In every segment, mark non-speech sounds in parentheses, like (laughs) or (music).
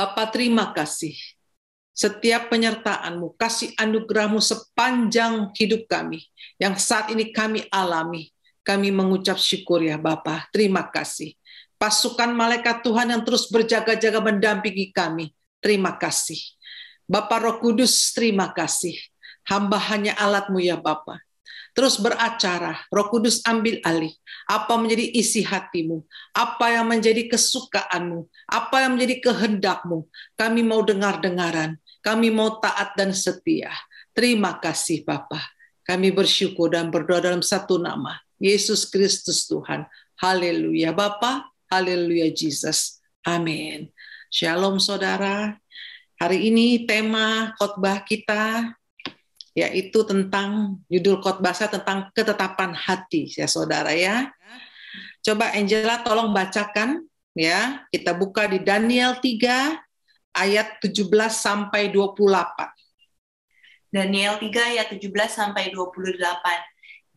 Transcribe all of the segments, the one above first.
Bapak terima kasih. Setiap penyertaanmu kasih anugerah sepanjang hidup kami, yang saat ini kami alami, kami mengucap syukur ya Bapak, Terima kasih. Pasukan malaikat Tuhan yang terus berjaga-jaga mendampingi kami, terima kasih. Bapak Roh Kudus, terima kasih. Hamba hanya alatmu ya Bapak terus beracara. Roh Kudus ambil alih. Apa menjadi isi hatimu? Apa yang menjadi kesukaanmu? Apa yang menjadi kehendakmu? Kami mau dengar-dengaran. Kami mau taat dan setia. Terima kasih Bapa. Kami bersyukur dan berdoa dalam satu nama. Yesus Kristus Tuhan. Haleluya Bapa. Haleluya Jesus. Amin. Shalom saudara. Hari ini tema khotbah kita yaitu tentang judul khotbah saya tentang ketetapan hati ya saudara ya. Coba Angela tolong bacakan ya. Kita buka di Daniel 3 ayat 17 sampai 28. Daniel 3 ayat 17 sampai 28.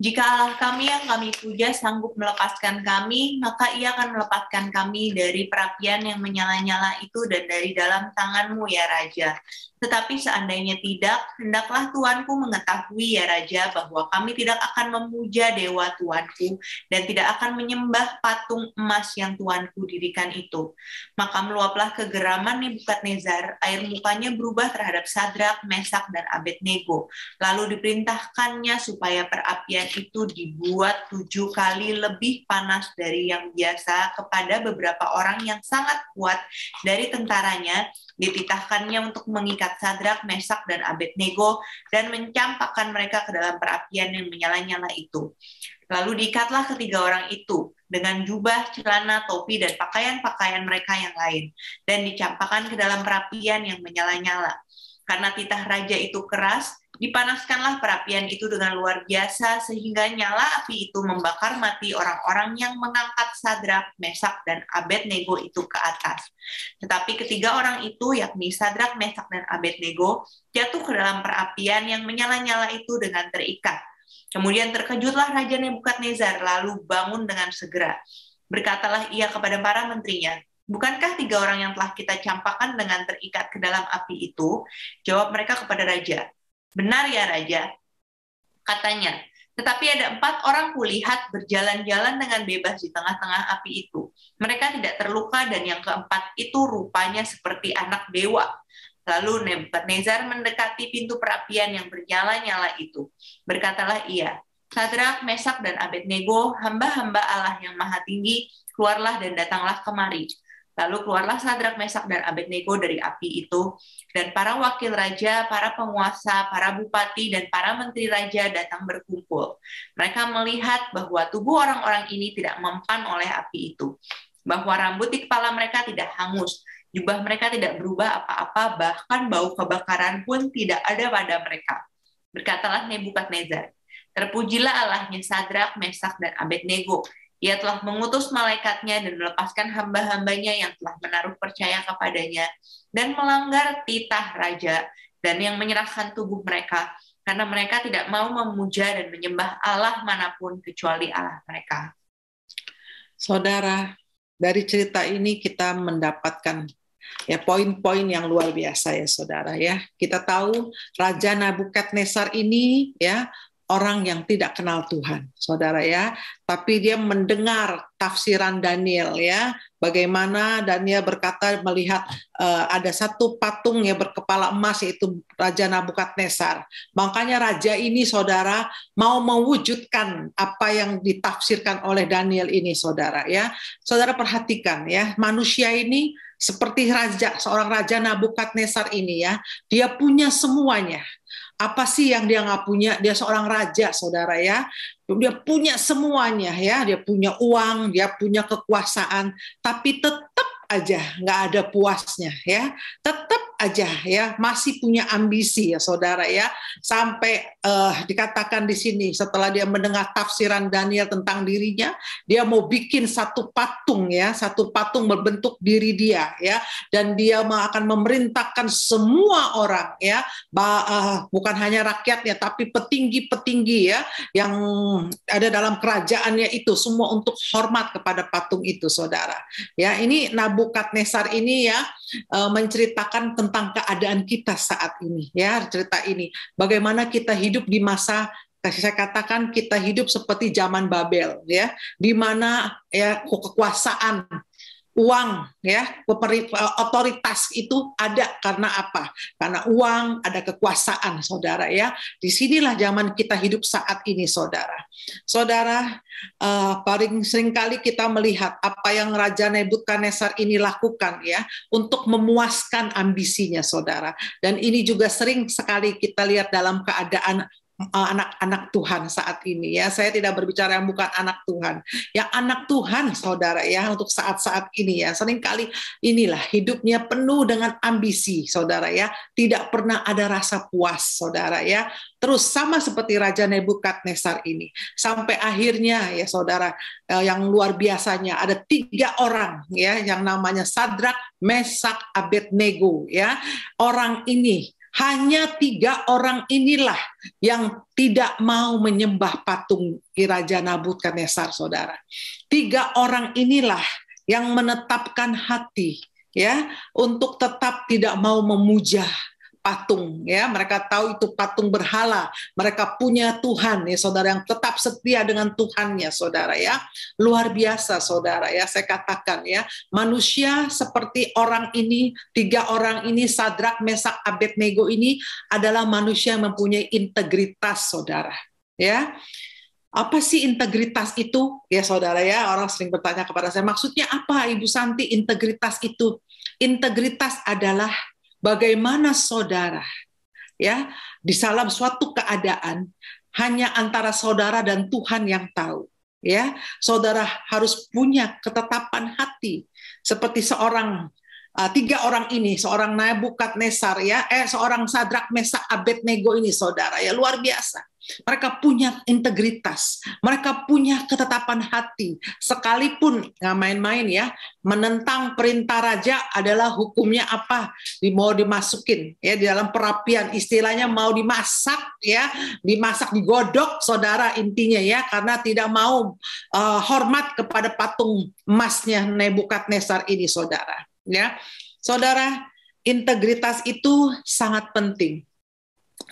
Jika Allah kami yang kami puja sanggup melepaskan kami, maka ia akan melepaskan kami dari perapian yang menyala-nyala itu dan dari dalam tanganmu ya Raja. Tetapi seandainya tidak, hendaklah Tuanku mengetahui ya Raja bahwa kami tidak akan memuja dewa Tuanku dan tidak akan menyembah patung emas yang Tuanku dirikan itu. Maka meluaplah kegeraman Nebukadnezar, air mukanya berubah terhadap Sadrak, Mesak, dan Abednego. Lalu diperintahkannya supaya perapian itu dibuat tujuh kali lebih panas dari yang biasa kepada beberapa orang yang sangat kuat dari tentaranya, dititahkannya untuk mengikat Sadrak, Mesak, dan Abednego, dan mencampakkan mereka ke dalam perapian yang menyala-nyala itu. Lalu diikatlah ketiga orang itu dengan jubah, celana, topi, dan pakaian-pakaian mereka yang lain, dan dicampakkan ke dalam perapian yang menyala-nyala. Karena titah raja itu keras, Dipanaskanlah perapian itu dengan luar biasa sehingga nyala api itu membakar mati orang-orang yang mengangkat Sadrak, Mesak, dan Abednego itu ke atas. Tetapi ketiga orang itu, yakni Sadrak, Mesak, dan Abednego, jatuh ke dalam perapian yang menyala-nyala itu dengan terikat. Kemudian terkejutlah Raja Nebukadnezar, lalu bangun dengan segera. Berkatalah ia kepada para menterinya, Bukankah tiga orang yang telah kita campakkan dengan terikat ke dalam api itu? Jawab mereka kepada raja, Benar ya Raja? Katanya, tetapi ada empat orang kulihat berjalan-jalan dengan bebas di tengah-tengah api itu. Mereka tidak terluka dan yang keempat itu rupanya seperti anak dewa. Lalu Nebuchadnezzar mendekati pintu perapian yang bernyala-nyala itu. Berkatalah ia, Sadrak, Mesak, dan Abednego, hamba-hamba Allah yang maha tinggi, keluarlah dan datanglah kemari. Lalu keluarlah Sadrak, Mesak, dan Abednego dari api itu. Dan para wakil raja, para penguasa, para bupati, dan para menteri raja datang berkumpul. Mereka melihat bahwa tubuh orang-orang ini tidak mempan oleh api itu. Bahwa rambut di kepala mereka tidak hangus. Jubah mereka tidak berubah apa-apa, bahkan bau kebakaran pun tidak ada pada mereka. Berkatalah Nebukadnezar, Terpujilah Allahnya Sadrak, Mesak, dan Abednego ia telah mengutus malaikatnya dan melepaskan hamba-hambanya yang telah menaruh percaya kepadanya dan melanggar titah raja dan yang menyerahkan tubuh mereka karena mereka tidak mau memuja dan menyembah Allah manapun kecuali Allah mereka. Saudara, dari cerita ini kita mendapatkan ya poin-poin yang luar biasa ya saudara ya. Kita tahu Raja Nabukadnezar ini ya orang yang tidak kenal Tuhan, saudara ya. Tapi dia mendengar tafsiran Daniel ya, bagaimana Daniel berkata melihat uh, ada satu patung yang berkepala emas yaitu Raja Nabukadnezar. Makanya raja ini saudara mau mewujudkan apa yang ditafsirkan oleh Daniel ini saudara ya. Saudara perhatikan ya, manusia ini seperti raja seorang raja Nabukadnezar ini ya, dia punya semuanya apa sih yang dia nggak punya? Dia seorang raja, saudara ya. Dia punya semuanya ya, dia punya uang, dia punya kekuasaan, tapi tetap aja nggak ada puasnya ya. Tetap aja ya masih punya ambisi ya saudara ya sampai uh, dikatakan di sini setelah dia mendengar tafsiran Daniel tentang dirinya dia mau bikin satu patung ya satu patung berbentuk diri dia ya dan dia akan memerintahkan semua orang ya bah, eh, uh, bukan hanya rakyatnya tapi petinggi-petinggi ya yang ada dalam kerajaannya itu semua untuk hormat kepada patung itu saudara ya ini Nabukadnesar ini ya Eh, menceritakan tentang keadaan kita saat ini ya cerita ini bagaimana kita hidup di masa kasih saya katakan kita hidup seperti zaman Babel ya di mana ya kekuasaan uang ya otoritas itu ada karena apa karena uang ada kekuasaan saudara ya disinilah zaman kita hidup saat ini saudara saudara uh, paling kali kita melihat apa yang raja Nebukadnezar ini lakukan ya untuk memuaskan ambisinya saudara dan ini juga sering sekali kita lihat dalam keadaan anak-anak eh, Tuhan saat ini ya. Saya tidak berbicara yang bukan anak Tuhan. Ya anak Tuhan Saudara ya untuk saat-saat ini ya. Seringkali inilah hidupnya penuh dengan ambisi Saudara ya. Tidak pernah ada rasa puas Saudara ya. Terus sama seperti Raja Nebukadnezar ini. Sampai akhirnya ya Saudara eh, yang luar biasanya ada tiga orang ya yang namanya Sadrak, Mesak, Abednego ya. Orang ini hanya tiga orang inilah yang tidak mau menyembah patung Raja Nabukadnezar, saudara. Tiga orang inilah yang menetapkan hati ya untuk tetap tidak mau memuja patung ya mereka tahu itu patung berhala mereka punya Tuhan ya saudara yang tetap setia dengan Tuhannya saudara ya luar biasa saudara ya saya katakan ya manusia seperti orang ini tiga orang ini Sadrak Mesak Abednego ini adalah manusia yang mempunyai integritas saudara ya apa sih integritas itu? Ya saudara ya, orang sering bertanya kepada saya, maksudnya apa Ibu Santi integritas itu? Integritas adalah bagaimana saudara ya di dalam suatu keadaan hanya antara saudara dan Tuhan yang tahu ya saudara harus punya ketetapan hati seperti seorang uh, tiga orang ini seorang Nesar, ya eh seorang Sadrak Mesak Abednego ini saudara ya luar biasa mereka punya integritas, mereka punya ketetapan hati. Sekalipun nggak main-main ya, menentang perintah raja adalah hukumnya apa? Di Mau dimasukin ya di dalam perapian, istilahnya mau dimasak ya, dimasak digodok, saudara intinya ya, karena tidak mau uh, hormat kepada patung emasnya Nebukadnezar ini, saudara. Ya, saudara, integritas itu sangat penting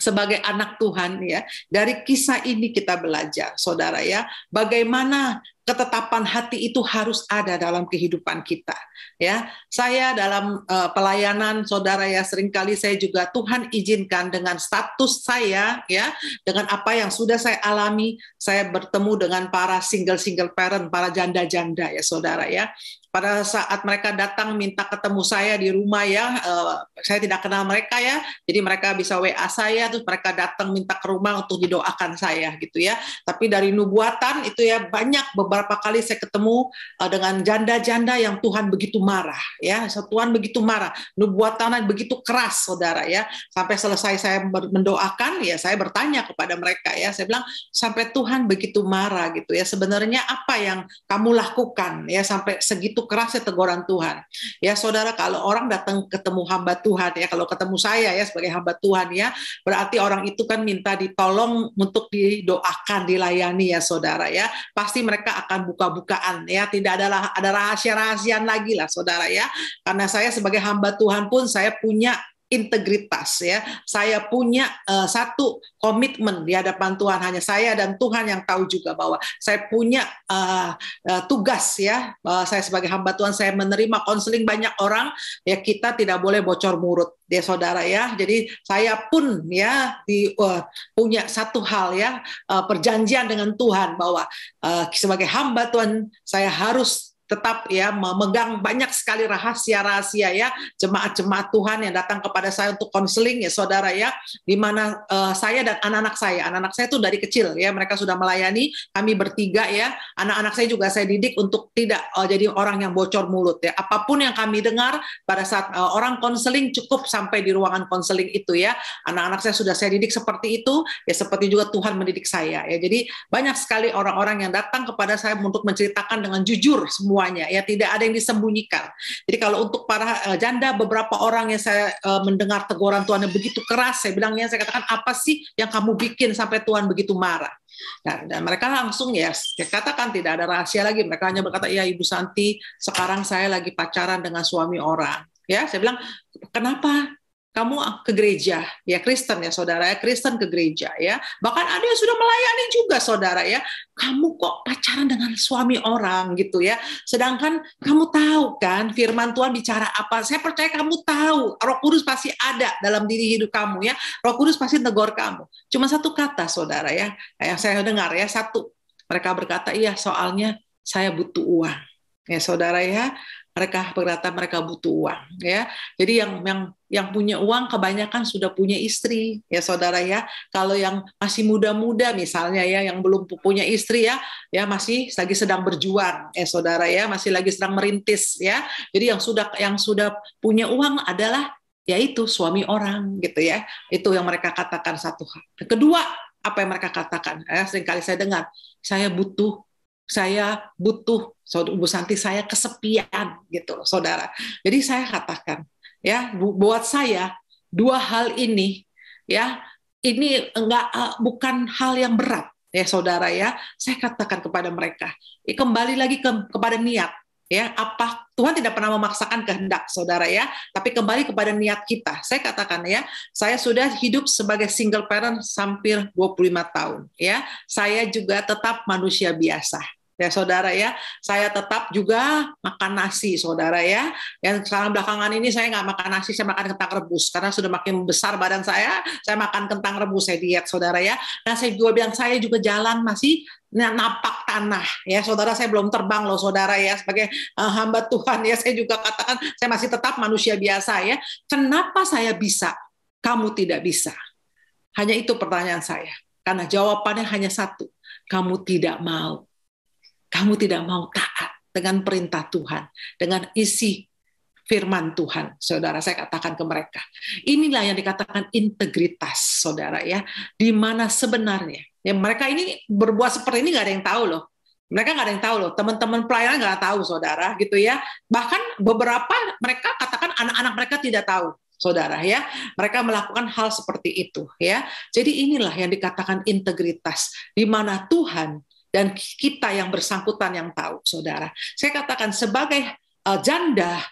sebagai anak Tuhan ya. Dari kisah ini kita belajar Saudara ya, bagaimana ketetapan hati itu harus ada dalam kehidupan kita ya saya dalam uh, pelayanan saudara ya seringkali saya juga Tuhan izinkan dengan status saya ya dengan apa yang sudah saya alami saya bertemu dengan para single single parent para janda-janda ya saudara ya pada saat mereka datang minta ketemu saya di rumah ya, uh, saya tidak kenal mereka ya, jadi mereka bisa WA saya, terus mereka datang minta ke rumah untuk didoakan saya gitu ya. Tapi dari nubuatan itu ya banyak beberapa kali saya ketemu eh, dengan janda-janda yang Tuhan begitu marah ya Tuhan begitu marah nubuat tanah begitu keras saudara ya sampai selesai saya mendoakan ya saya bertanya kepada mereka ya saya bilang sampai Tuhan begitu marah gitu ya sebenarnya apa yang kamu lakukan ya sampai segitu kerasnya teguran Tuhan ya saudara kalau orang datang ketemu hamba Tuhan ya kalau ketemu saya ya sebagai hamba Tuhan ya berarti orang itu kan minta ditolong untuk didoakan dilayani ya saudara ya pasti mereka akan buka-bukaan ya tidak ada ada rahasia rahasian lagi lah saudara ya karena saya sebagai hamba Tuhan pun saya punya integritas ya. Saya punya uh, satu komitmen di hadapan Tuhan hanya saya dan Tuhan yang tahu juga bahwa saya punya uh, uh, tugas ya. Bahwa saya sebagai hamba Tuhan saya menerima konseling banyak orang ya kita tidak boleh bocor murut ya saudara ya. Jadi saya pun ya di, uh, punya satu hal ya uh, perjanjian dengan Tuhan bahwa uh, sebagai hamba Tuhan saya harus tetap ya memegang banyak sekali rahasia-rahasia ya jemaat-jemaat Tuhan yang datang kepada saya untuk konseling ya saudara ya di mana uh, saya dan anak-anak saya anak-anak saya itu dari kecil ya mereka sudah melayani kami bertiga ya anak-anak saya juga saya didik untuk tidak uh, jadi orang yang bocor mulut ya apapun yang kami dengar pada saat uh, orang konseling cukup sampai di ruangan konseling itu ya anak-anak saya sudah saya didik seperti itu ya seperti juga Tuhan mendidik saya ya jadi banyak sekali orang-orang yang datang kepada saya untuk menceritakan dengan jujur semua semuanya ya tidak ada yang disembunyikan. Jadi kalau untuk para eh, janda beberapa orang yang saya eh, mendengar teguran Tuhan yang begitu keras, saya bilangnya saya katakan apa sih yang kamu bikin sampai Tuhan begitu marah? Nah, dan mereka langsung ya, saya katakan tidak ada rahasia lagi. Mereka hanya berkata, ya Ibu Santi, sekarang saya lagi pacaran dengan suami orang. Ya, saya bilang, kenapa? kamu ke gereja ya Kristen ya saudara ya Kristen ke gereja ya bahkan ada yang sudah melayani juga saudara ya kamu kok pacaran dengan suami orang gitu ya sedangkan kamu tahu kan firman Tuhan bicara apa saya percaya kamu tahu Roh Kudus pasti ada dalam diri hidup kamu ya Roh Kudus pasti tegur kamu cuma satu kata saudara ya yang saya dengar ya satu mereka berkata iya soalnya saya butuh uang ya saudara ya mereka berkata mereka butuh uang ya jadi yang yang yang punya uang kebanyakan sudah punya istri ya saudara ya kalau yang masih muda-muda misalnya ya yang belum punya istri ya ya masih lagi sedang berjuang ya saudara ya masih lagi sedang merintis ya jadi yang sudah yang sudah punya uang adalah yaitu suami orang gitu ya itu yang mereka katakan satu hal kedua apa yang mereka katakan ya seringkali saya dengar saya butuh saya butuh Bu Santi saya kesepian gitu loh saudara. Jadi saya katakan ya buat saya dua hal ini ya ini enggak eh, bukan hal yang berat ya saudara ya. Saya katakan kepada mereka eh, kembali lagi ke, kepada niat ya apa Tuhan tidak pernah memaksakan kehendak saudara ya tapi kembali kepada niat kita saya katakan ya saya sudah hidup sebagai single parent hampir 25 tahun ya saya juga tetap manusia biasa ya saudara ya saya tetap juga makan nasi saudara ya yang sekarang belakangan ini saya nggak makan nasi saya makan kentang rebus karena sudah makin besar badan saya saya makan kentang rebus saya diet saudara ya nah saya juga bilang saya juga jalan masih napak tanah ya saudara saya belum terbang loh saudara ya sebagai uh, hamba Tuhan ya saya juga katakan saya masih tetap manusia biasa ya kenapa saya bisa kamu tidak bisa hanya itu pertanyaan saya karena jawabannya hanya satu kamu tidak mau kamu tidak mau taat dengan perintah Tuhan, dengan isi firman Tuhan, saudara saya katakan ke mereka. Inilah yang dikatakan integritas, saudara ya, di mana sebenarnya ya mereka ini berbuat seperti ini nggak ada yang tahu loh. Mereka nggak ada yang tahu loh, teman-teman pelayanan nggak tahu, saudara, gitu ya. Bahkan beberapa mereka katakan anak-anak mereka tidak tahu, saudara ya. Mereka melakukan hal seperti itu ya. Jadi inilah yang dikatakan integritas, di mana Tuhan dan kita yang bersangkutan yang tahu, saudara. Saya katakan sebagai uh, janda,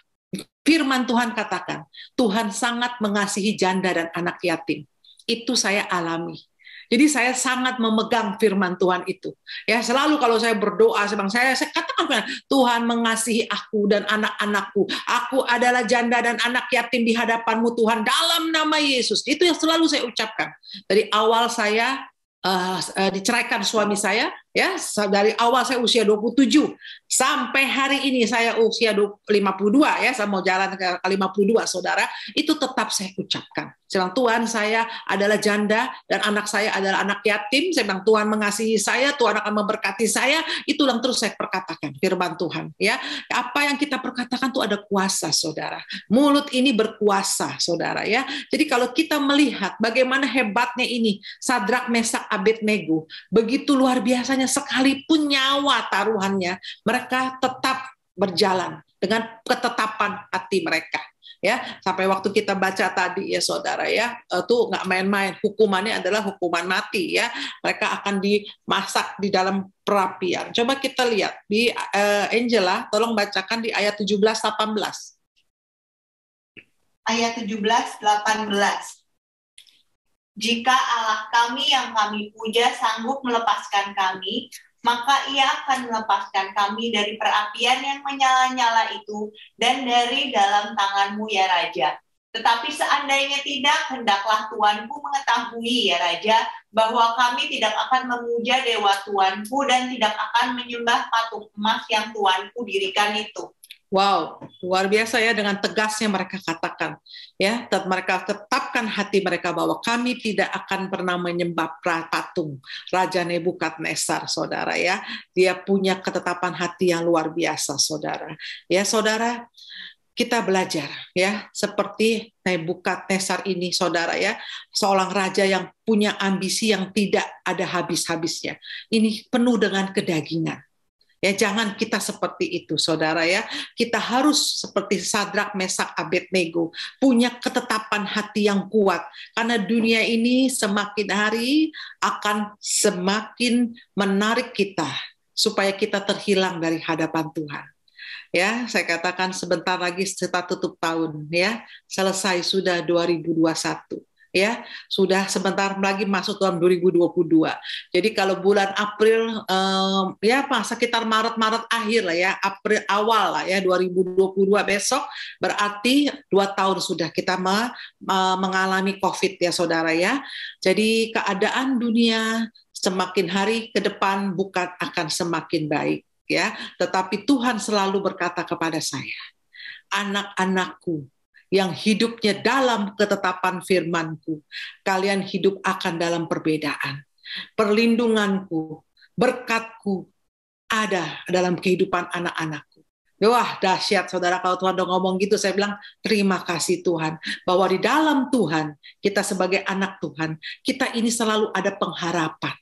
firman Tuhan katakan, Tuhan sangat mengasihi janda dan anak yatim. Itu saya alami. Jadi saya sangat memegang firman Tuhan itu. Ya selalu kalau saya berdoa, saya saya, saya katakan Tuhan mengasihi aku dan anak-anakku. Aku adalah janda dan anak yatim di hadapanmu Tuhan dalam nama Yesus. Itu yang selalu saya ucapkan. Dari awal saya uh, uh, diceraikan suami saya, ya dari awal saya usia 27 sampai hari ini saya usia 52 ya saya mau jalan ke 52 saudara itu tetap saya ucapkan saya bilang Tuhan saya adalah janda dan anak saya adalah anak yatim saya bilang Tuhan mengasihi saya Tuhan akan memberkati saya itu yang terus saya perkatakan firman Tuhan ya apa yang kita perkatakan tuh ada kuasa saudara mulut ini berkuasa saudara ya jadi kalau kita melihat bagaimana hebatnya ini Sadrak Mesak Abednego begitu luar biasa misalnya sekalipun nyawa taruhannya, mereka tetap berjalan dengan ketetapan hati mereka ya sampai waktu kita baca tadi ya saudara ya itu e, nggak main-main hukumannya adalah hukuman mati ya mereka akan dimasak di dalam perapian coba kita lihat di uh, Angela tolong bacakan di ayat 17 18 ayat 17 18 jika Allah kami yang kami puja sanggup melepaskan kami, maka ia akan melepaskan kami dari perapian yang menyala-nyala itu dan dari dalam tanganmu ya Raja. Tetapi seandainya tidak, hendaklah Tuanku mengetahui ya Raja, bahwa kami tidak akan memuja dewa Tuanku dan tidak akan menyembah patung emas yang Tuanku dirikan itu. Wow, luar biasa ya dengan tegasnya mereka katakan ya, tetap mereka tetapkan hati mereka bahwa kami tidak akan pernah menyembah patung Raja Nebukadnezar, saudara ya. Dia punya ketetapan hati yang luar biasa, saudara. Ya, saudara, kita belajar ya, seperti Nebukadnezar ini, saudara ya, seorang raja yang punya ambisi yang tidak ada habis-habisnya. Ini penuh dengan kedagingan Ya jangan kita seperti itu Saudara ya. Kita harus seperti Sadrak, Mesak, Abednego punya ketetapan hati yang kuat karena dunia ini semakin hari akan semakin menarik kita supaya kita terhilang dari hadapan Tuhan ya saya katakan sebentar lagi setelah tutup tahun ya selesai sudah 2021 ya sudah sebentar lagi masuk tahun 2022. Jadi kalau bulan April um, ya apa sekitar Maret-Maret akhir lah ya, April awal lah ya 2022 besok berarti dua tahun sudah kita me, mengalami COVID ya saudara ya. Jadi keadaan dunia semakin hari ke depan bukan akan semakin baik ya, tetapi Tuhan selalu berkata kepada saya, anak-anakku yang hidupnya dalam ketetapan firmanku. Kalian hidup akan dalam perbedaan. Perlindunganku, berkatku ada dalam kehidupan anak-anakku. Wah dahsyat saudara kalau Tuhan udah ngomong gitu saya bilang terima kasih Tuhan bahwa di dalam Tuhan kita sebagai anak Tuhan kita ini selalu ada pengharapan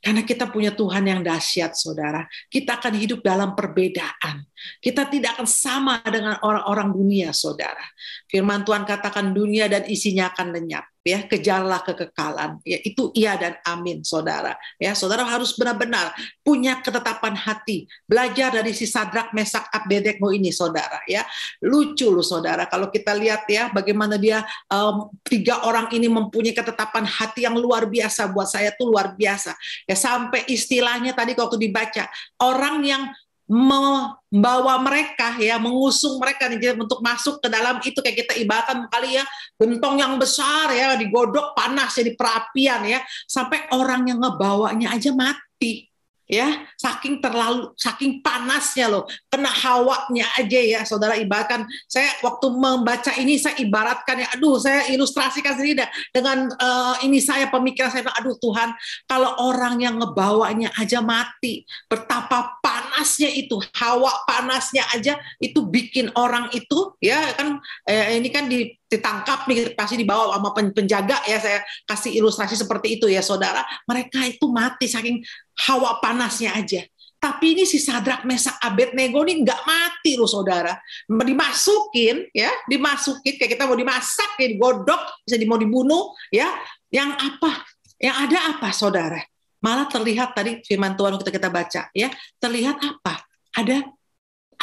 karena kita punya Tuhan yang dahsyat saudara kita akan hidup dalam perbedaan kita tidak akan sama dengan orang-orang dunia, saudara. Firman Tuhan katakan dunia dan isinya akan lenyap ya kejarlah kekekalan ya itu iya dan amin saudara ya saudara harus benar-benar punya ketetapan hati belajar dari si sadrak mesak abednego ini saudara ya lucu loh saudara kalau kita lihat ya bagaimana dia um, tiga orang ini mempunyai ketetapan hati yang luar biasa buat saya tuh luar biasa ya sampai istilahnya tadi waktu dibaca orang yang membawa mereka ya mengusung mereka nih untuk masuk ke dalam itu kayak kita ibaratkan kali ya gentong yang besar ya digodok panas jadi perapian ya sampai orang yang ngebawanya aja mati ya saking terlalu saking panasnya loh kena hawanya aja ya saudara ibaratkan saya waktu membaca ini saya ibaratkan ya aduh saya ilustrasikan sendiri dah, dengan uh, ini saya pemikiran saya aduh Tuhan kalau orang yang ngebawanya aja mati betapa panasnya itu hawa panasnya aja itu bikin orang itu ya kan eh, ini kan di ditangkap nih pasti dibawa sama penjaga ya saya kasih ilustrasi seperti itu ya saudara mereka itu mati saking hawa panasnya aja tapi ini si Sadrak Mesak Abednego ini nggak mati loh saudara. Dimasukin ya, dimasukin kayak kita mau dimasak ya, digodok, bisa mau dibunuh ya. Yang apa? Yang ada apa saudara? Malah terlihat tadi firman Tuhan kita kita baca ya, terlihat apa? Ada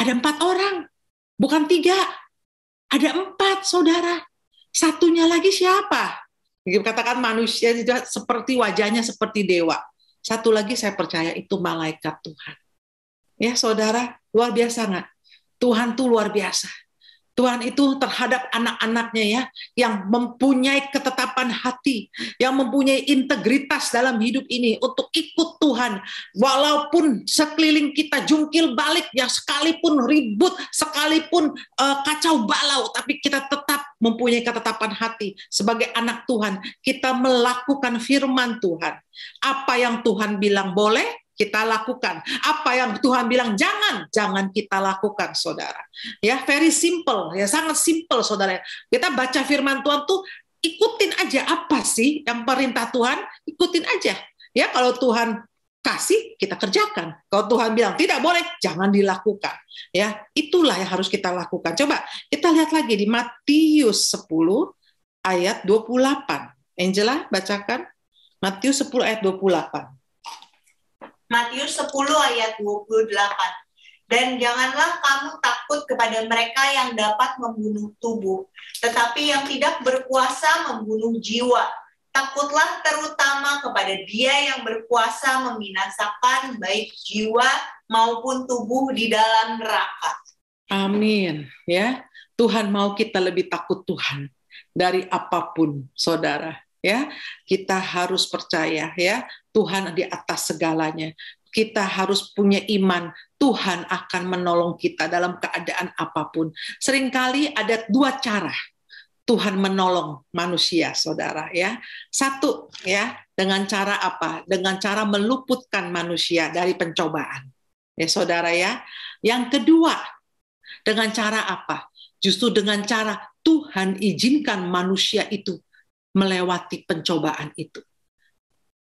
ada empat orang, bukan tiga ada empat saudara. Satunya lagi siapa? Gitu, katakan manusia tidak seperti wajahnya seperti dewa. Satu lagi saya percaya itu malaikat Tuhan. Ya saudara, luar biasa nggak? Tuhan tuh luar biasa. Tuhan itu terhadap anak-anaknya ya, yang mempunyai ketetapan hati, yang mempunyai integritas dalam hidup ini untuk ikut Tuhan. Walaupun sekeliling kita jungkil balik, ya sekalipun ribut, sekalipun uh, kacau balau, tapi kita tetap mempunyai ketetapan hati sebagai anak Tuhan. Kita melakukan firman Tuhan. Apa yang Tuhan bilang boleh, kita lakukan. Apa yang Tuhan bilang jangan, jangan kita lakukan, saudara. Ya, very simple, ya sangat simple, saudara. Kita baca firman Tuhan tuh ikutin aja apa sih yang perintah Tuhan, ikutin aja. Ya, kalau Tuhan kasih kita kerjakan. Kalau Tuhan bilang tidak boleh, jangan dilakukan. Ya, itulah yang harus kita lakukan. Coba kita lihat lagi di Matius 10 ayat 28. Angela bacakan Matius 10 ayat 28. Matius 10 ayat 28. Dan janganlah kamu takut kepada mereka yang dapat membunuh tubuh, tetapi yang tidak berkuasa membunuh jiwa. Takutlah terutama kepada dia yang berkuasa membinasakan baik jiwa maupun tubuh di dalam neraka. Amin. Ya, Tuhan mau kita lebih takut Tuhan dari apapun, saudara. Ya, kita harus percaya ya Tuhan di atas segalanya. Kita harus punya iman, Tuhan akan menolong kita dalam keadaan apapun. Seringkali ada dua cara Tuhan menolong manusia, saudara. Ya, satu ya dengan cara apa? Dengan cara meluputkan manusia dari pencobaan, ya saudara ya. Yang kedua dengan cara apa? Justru dengan cara Tuhan izinkan manusia itu melewati pencobaan itu.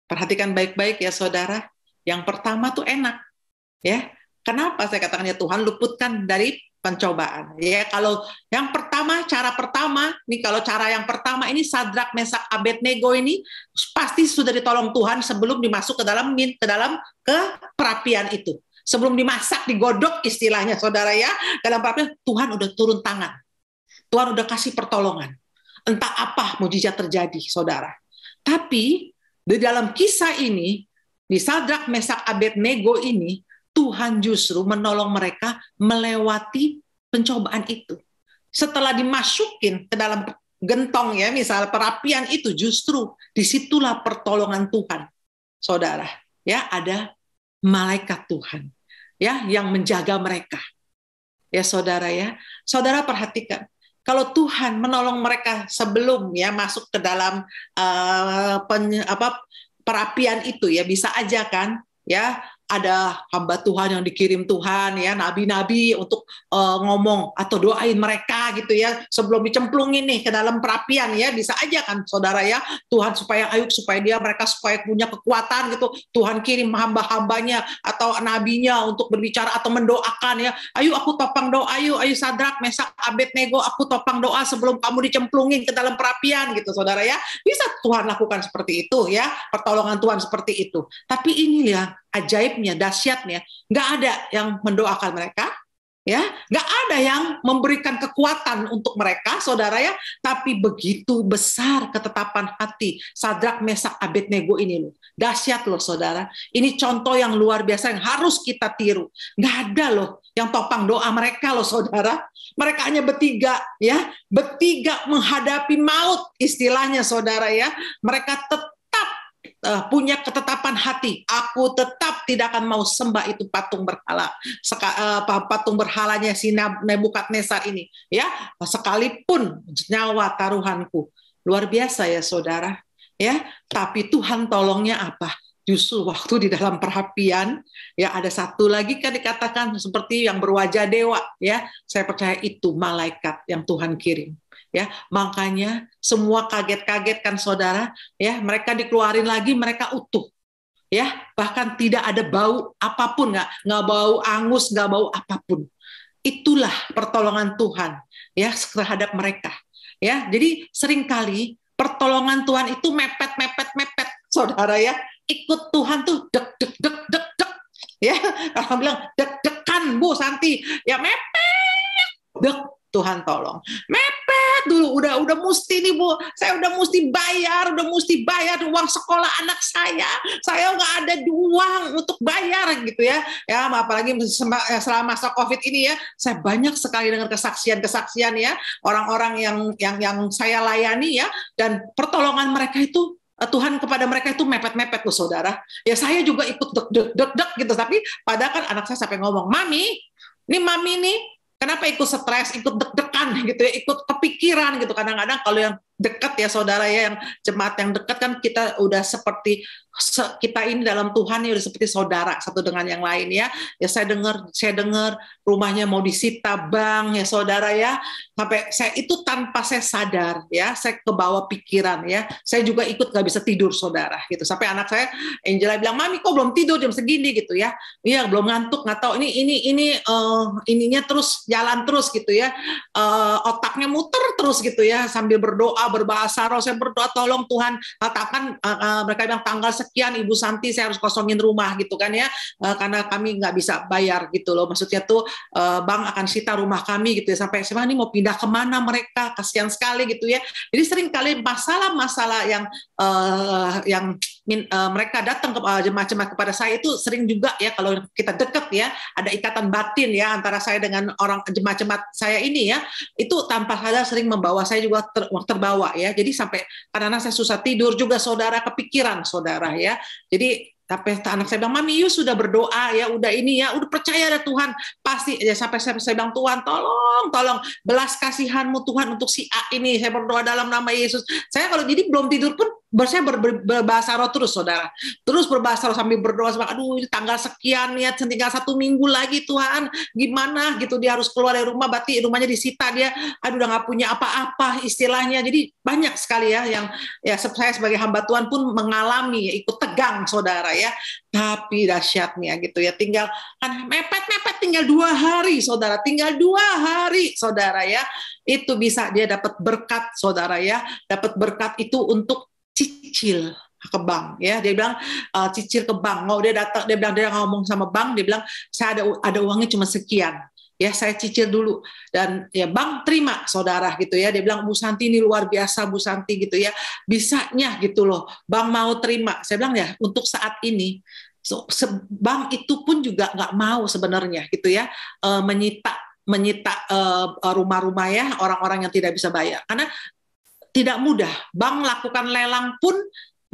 Perhatikan baik-baik ya saudara. Yang pertama tuh enak. Ya. Kenapa saya katakan ya Tuhan luputkan dari pencobaan. Ya, kalau yang pertama, cara pertama, nih kalau cara yang pertama ini Sadrak Mesak Abednego ini pasti sudah ditolong Tuhan sebelum dimasuk ke dalam min ke dalam ke perapian itu. Sebelum dimasak, digodok istilahnya saudara ya, dalam perapian Tuhan udah turun tangan. Tuhan udah kasih pertolongan. Entah apa mujizat terjadi, saudara. Tapi di dalam kisah ini, di Sadrak Mesak Abednego ini, Tuhan justru menolong mereka melewati pencobaan itu. Setelah dimasukin ke dalam gentong ya, misal perapian itu justru disitulah pertolongan Tuhan. Saudara, ya ada malaikat Tuhan ya yang menjaga mereka. Ya saudara ya, saudara perhatikan kalau Tuhan menolong mereka sebelum ya masuk ke dalam uh, eh, pen, apa perapian itu ya bisa aja kan ya ada hamba Tuhan yang dikirim Tuhan ya nabi-nabi untuk uh, ngomong atau doain mereka gitu ya sebelum dicemplungin nih ke dalam perapian ya bisa aja kan saudara ya Tuhan supaya Ayuk supaya dia mereka supaya punya kekuatan gitu Tuhan kirim hamba-hambanya atau nabinya untuk berbicara atau mendoakan ya ayo aku topang doa ayo ayo sadrak mesak abednego aku topang doa sebelum kamu dicemplungin ke dalam perapian gitu saudara ya bisa Tuhan lakukan seperti itu ya pertolongan Tuhan seperti itu tapi ini ya ajaibnya, dahsyatnya, nggak ada yang mendoakan mereka, ya, nggak ada yang memberikan kekuatan untuk mereka, saudara ya. Tapi begitu besar ketetapan hati Sadrak Mesak Abednego ini loh, dahsyat loh saudara. Ini contoh yang luar biasa yang harus kita tiru. Nggak ada loh yang topang doa mereka loh saudara. Mereka hanya bertiga ya, bertiga menghadapi maut istilahnya saudara ya. Mereka tetap uh, punya ketetapan hati, aku tetap tidak akan mau sembah itu patung berhala, Seka, uh, patung berhalanya si Nebukadnezar ini, ya sekalipun nyawa taruhanku. Luar biasa ya saudara, ya. Tapi Tuhan tolongnya apa? justru waktu di dalam perhapian ya ada satu lagi kan dikatakan seperti yang berwajah dewa ya saya percaya itu malaikat yang Tuhan kirim ya makanya semua kaget-kaget kan saudara ya mereka dikeluarin lagi mereka utuh ya bahkan tidak ada bau apapun nggak nggak bau angus nggak bau apapun itulah pertolongan Tuhan ya terhadap mereka ya jadi seringkali pertolongan Tuhan itu mepet mepet mepet saudara ya ikut Tuhan tuh dek dek dek dek dek ya kalau bilang dek dekan Bu Santi ya mepet dek Tuhan tolong mepet dulu udah udah mesti nih Bu saya udah mesti bayar udah mesti bayar uang sekolah anak saya saya nggak ada uang untuk bayar gitu ya ya apalagi eh, selama masa covid ini ya saya banyak sekali dengan kesaksian-kesaksian ya orang-orang yang yang yang saya layani ya dan pertolongan mereka itu Eh, Tuhan kepada mereka itu mepet-mepet tuh saudara. Ya saya juga ikut deg-deg-deg gitu. Tapi padahal kan anak saya sampai ngomong, Mami, ini Mami nih, kenapa ikut stres, ikut deg-degan gitu ya, ikut kepikiran gitu. Kadang-kadang kalau yang dekat ya saudara ya yang jemaat yang dekat kan kita udah seperti kita ini dalam Tuhan ya udah seperti saudara satu dengan yang lain ya ya saya dengar saya dengar rumahnya mau disita bang ya saudara ya sampai saya itu tanpa saya sadar ya saya ke bawah pikiran ya saya juga ikut nggak bisa tidur saudara gitu sampai anak saya Angela bilang mami kok belum tidur jam segini gitu ya iya belum ngantuk nggak tahu ini ini ini uh, ininya terus jalan terus gitu ya uh, otaknya muter terus gitu ya sambil berdoa berdoa berbahasa roh saya berdoa tolong Tuhan eh, katakan uh, uh, mereka bilang tanggal sekian Ibu Santi saya harus kosongin rumah gitu kan ya uh, karena kami nggak bisa bayar gitu loh maksudnya tuh uh, bank akan sita rumah kami gitu ya sampai SMA ini mau pindah kemana mereka kasihan sekali gitu ya jadi sering kali masalah-masalah yang uh, yang uh, mereka datang ke uh, jemaah-jemaah kepada saya itu sering juga ya kalau kita dekat ya ada ikatan batin ya antara saya dengan orang jemaah-jemaah saya ini ya itu tanpa sadar sering membawa saya juga ter, terbawa ya jadi sampai karena saya susah tidur juga saudara kepikiran saudara ya jadi tapi anak saya bilang, mami you sudah berdoa ya, udah ini ya, udah percaya ada Tuhan pasti ya sampai saya, saya bilang Tuhan tolong, tolong belas kasihanmu Tuhan untuk si A ini saya berdoa dalam nama Yesus. Saya kalau jadi belum tidur pun saya ber, ber, berbahasa roh terus saudara terus berbahasa roh sambil berdoa sama aduh ini tanggal sekian ya tinggal satu minggu lagi Tuhan gimana gitu dia harus keluar dari rumah berarti rumahnya disita dia aduh udah nggak punya apa-apa istilahnya jadi banyak sekali ya yang ya saya sebagai hamba Tuhan pun mengalami ya, ikut tegang saudara ya tapi dahsyatnya gitu ya tinggal kan mepet mepet tinggal dua hari saudara tinggal dua hari saudara ya itu bisa dia dapat berkat saudara ya dapat berkat itu untuk cicil ke bank ya dia bilang uh, cicil ke bank mau oh, dia datang dia bilang dia ngomong sama bank dia bilang saya ada ada uangnya cuma sekian ya saya cicil dulu dan ya bank terima saudara gitu ya dia bilang Bu Santi ini luar biasa Bu Santi gitu ya bisanya gitu loh bank mau terima saya bilang ya untuk saat ini so, bank itu pun juga nggak mau sebenarnya gitu ya e, menyita menyita eh, rumah-rumah ya orang-orang yang tidak bisa bayar karena tidak mudah. Bank lakukan lelang pun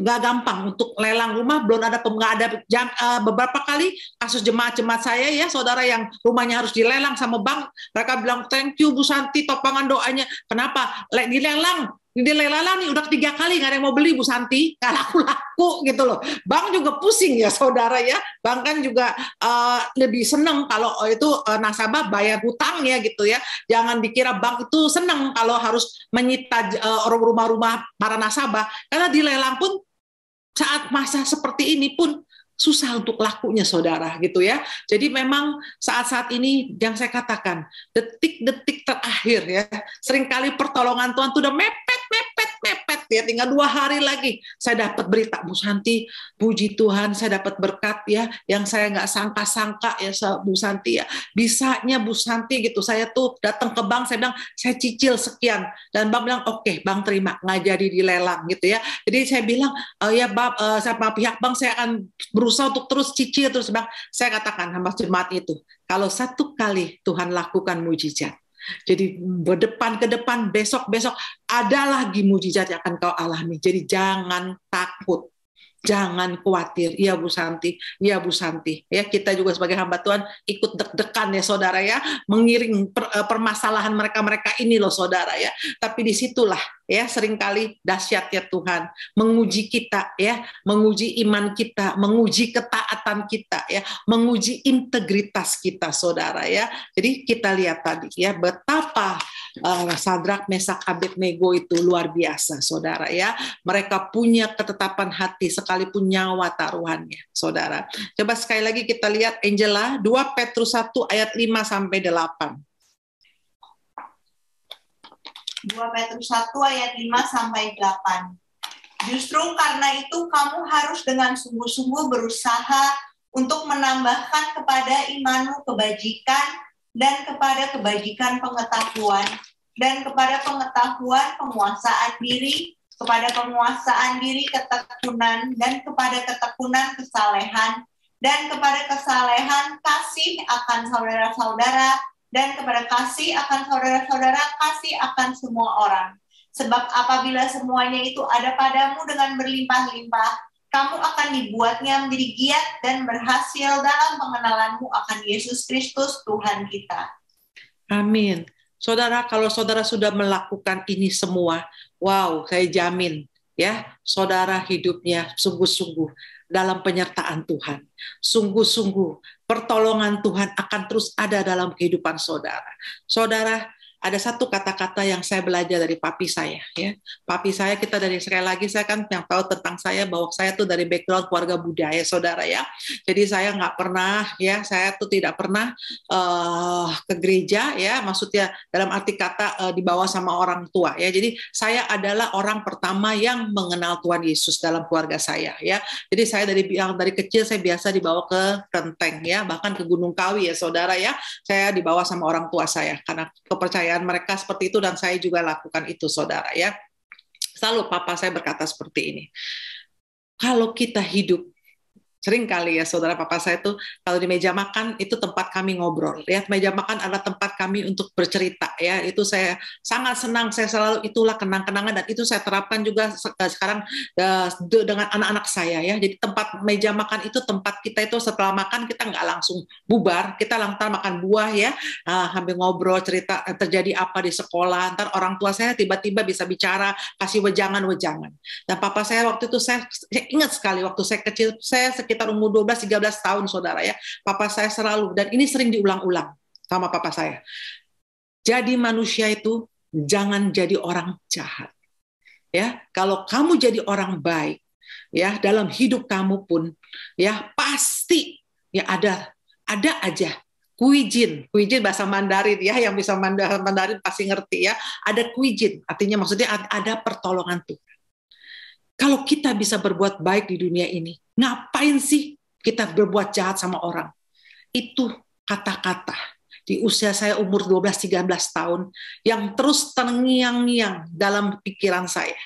nggak gampang untuk lelang rumah belum ada nggak ada jam, uh, beberapa kali kasus jemaat-jemaat saya ya saudara yang rumahnya harus dilelang sama bank mereka bilang thank you Bu Santi topangan doanya kenapa dilelang ini dia nih udah tiga kali nggak ada yang mau beli Bu Santi, nggak laku-laku gitu loh. Bank juga pusing ya (laughs) saudara ya. Bank kan juga uh, lebih seneng kalau eh, itu uh, nasabah bayar hutang ya gitu ya. Jangan dikira bank itu seneng kalau harus menyita uh, rumah-rumah para nasabah. Karena dilelang pun saat masa seperti ini pun susah untuk lakunya saudara gitu ya. Jadi memang saat-saat ini yang saya katakan detik-detik terakhir ya, seringkali pertolongan Tuhan sudah udah mepet mepet-mepet ya tinggal dua hari lagi saya dapat berita Bu Santi puji Tuhan saya dapat berkat ya yang saya nggak sangka-sangka ya Bu Santi ya bisanya Bu Santi gitu saya tuh datang ke bank saya bilang saya cicil sekian dan bank bilang oke okay, bank terima nggak jadi dilelang gitu ya jadi saya bilang oh ya bab uh, sama pihak bank saya akan berusaha untuk terus cicil terus bang saya katakan sama jemaat itu kalau satu kali Tuhan lakukan mujizat jadi berdepan ke depan besok-besok adalah lagi mujizat yang akan kau alami. Jadi jangan takut jangan khawatir. Ya Bu Santi, ya Bu Santi. Ya kita juga sebagai hamba Tuhan ikut deg-degan ya saudara ya, mengiring per, eh, permasalahan mereka-mereka ini loh saudara ya. Tapi disitulah ya seringkali dahsyatnya Tuhan menguji kita ya, menguji iman kita, menguji ketaatan kita ya, menguji integritas kita saudara ya. Jadi kita lihat tadi ya betapa uh, Sadrak Mesak Abednego itu luar biasa, saudara ya. Mereka punya ketetapan hati sekalipun nyawa taruhannya, saudara. Coba sekali lagi kita lihat Angela 2 Petrus 1 ayat 5 sampai 8. 2 Petrus 1 ayat 5 sampai 8. Justru karena itu kamu harus dengan sungguh-sungguh berusaha untuk menambahkan kepada imanmu kebajikan, dan kepada kebajikan pengetahuan dan kepada pengetahuan penguasaan diri, kepada penguasaan diri ketekunan dan kepada ketekunan kesalehan dan kepada kesalehan kasih akan saudara-saudara dan kepada kasih akan saudara-saudara kasih akan semua orang. Sebab apabila semuanya itu ada padamu dengan berlimpah-limpah, kamu akan dibuatnya menjadi giat dan berhasil dalam pengenalanmu akan Yesus Kristus Tuhan kita. Amin. Saudara, kalau saudara sudah melakukan ini semua, wow, saya jamin ya, saudara hidupnya sungguh-sungguh dalam penyertaan Tuhan. Sungguh-sungguh pertolongan Tuhan akan terus ada dalam kehidupan saudara. Saudara, ada satu kata-kata yang saya belajar dari papi saya ya papi saya kita dari sekali lagi saya kan yang tahu tentang saya bahwa saya tuh dari background keluarga budaya saudara ya jadi saya nggak pernah ya saya tuh tidak pernah uh, ke gereja ya maksudnya dalam arti kata uh, dibawa sama orang tua ya jadi saya adalah orang pertama yang mengenal Tuhan Yesus dalam keluarga saya ya jadi saya dari yang dari kecil saya biasa dibawa ke Kenteng ya bahkan ke Gunung Kawi ya saudara ya saya dibawa sama orang tua saya karena kepercayaan kepercayaan mereka seperti itu dan saya juga lakukan itu saudara ya. Selalu papa saya berkata seperti ini. Kalau kita hidup sering kali ya saudara papa saya itu kalau di meja makan itu tempat kami ngobrol ya meja makan adalah tempat kami untuk bercerita ya itu saya sangat senang saya selalu itulah kenang-kenangan dan itu saya terapkan juga eh, sekarang eh, dengan anak-anak saya ya jadi tempat meja makan itu tempat kita itu setelah makan kita nggak langsung bubar kita langsung makan buah ya nah, hampir ngobrol cerita eh, terjadi apa di sekolah ntar orang tua saya tiba-tiba bisa bicara kasih wejangan-wejangan dan papa saya waktu itu saya, saya ingat sekali waktu saya kecil saya sekitar umur 12 13 tahun Saudara ya. Papa saya selalu dan ini sering diulang-ulang sama papa saya. Jadi manusia itu jangan jadi orang jahat. Ya, kalau kamu jadi orang baik, ya dalam hidup kamu pun ya pasti ya ada ada aja kuijin. Kuijin bahasa Mandarin ya, yang bisa Mandarin pasti ngerti ya. Ada kuijin, artinya maksudnya ada pertolongan tuh. Kalau kita bisa berbuat baik di dunia ini, ngapain sih kita berbuat jahat sama orang? Itu kata-kata di usia saya umur 12-13 tahun yang terus terngiang-ngiang dalam pikiran saya.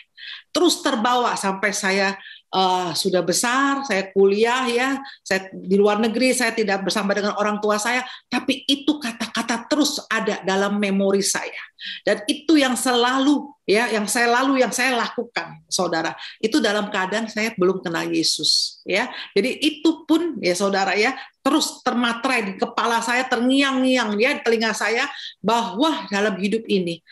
Terus terbawa sampai saya uh, sudah besar, saya kuliah ya, saya di luar negeri, saya tidak bersama dengan orang tua saya, tapi itu kata-kata terus ada dalam memori saya. Dan itu yang selalu ya, yang saya lalu yang saya lakukan, Saudara. Itu dalam keadaan saya belum kenal Yesus, ya. Jadi itu pun ya Saudara ya, terus termaterai di kepala saya, terngiang-ngiang ya di telinga saya bahwa dalam hidup ini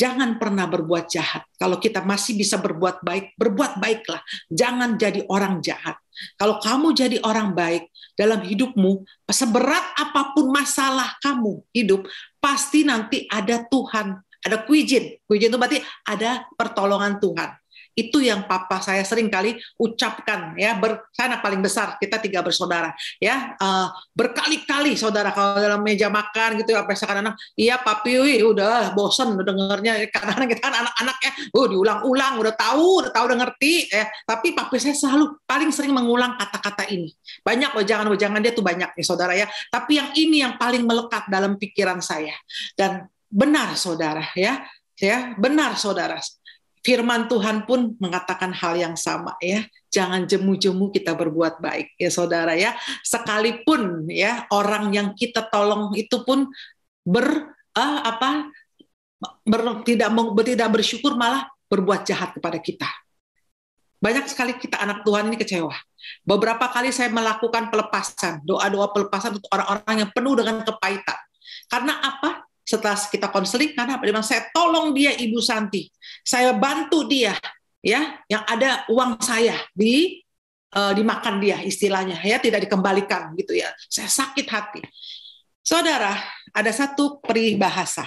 Jangan pernah berbuat jahat. Kalau kita masih bisa berbuat baik, berbuat baiklah. Jangan jadi orang jahat. Kalau kamu jadi orang baik dalam hidupmu, seberat apapun masalah kamu hidup, pasti nanti ada Tuhan, ada kuijin. Kuijin itu berarti ada pertolongan Tuhan. Itu yang papa saya sering kali ucapkan ya, ber, saya anak paling besar, kita tiga bersaudara ya, uh, berkali-kali saudara kalau dalam meja makan gitu ya, misalkan anak, iya papi wih, udah bosen udah dengernya ya, karena kan kita kan anak anak ya oh diulang-ulang, udah tahu, udah tahu, udah ngerti ya. Tapi papi saya selalu paling sering mengulang kata-kata ini. Banyak loh jangan-jangan dia tuh banyak nih ya, saudara ya. Tapi yang ini yang paling melekat dalam pikiran saya. Dan benar saudara ya ya benar saudara firman Tuhan pun mengatakan hal yang sama ya. Jangan jemu-jemu kita berbuat baik ya saudara ya. Sekalipun ya orang yang kita tolong itu pun ber uh, apa ber, tidak tidak bersyukur malah berbuat jahat kepada kita. Banyak sekali kita anak Tuhan ini kecewa. Beberapa kali saya melakukan pelepasan, doa-doa pelepasan untuk orang-orang yang penuh dengan kepahitan. Karena apa? setelah kita konseling karena apa? Dia saya tolong dia Ibu Santi, saya bantu dia, ya, yang ada uang saya di uh, dimakan dia istilahnya, ya tidak dikembalikan gitu ya. Saya sakit hati. Saudara, ada satu peribahasa,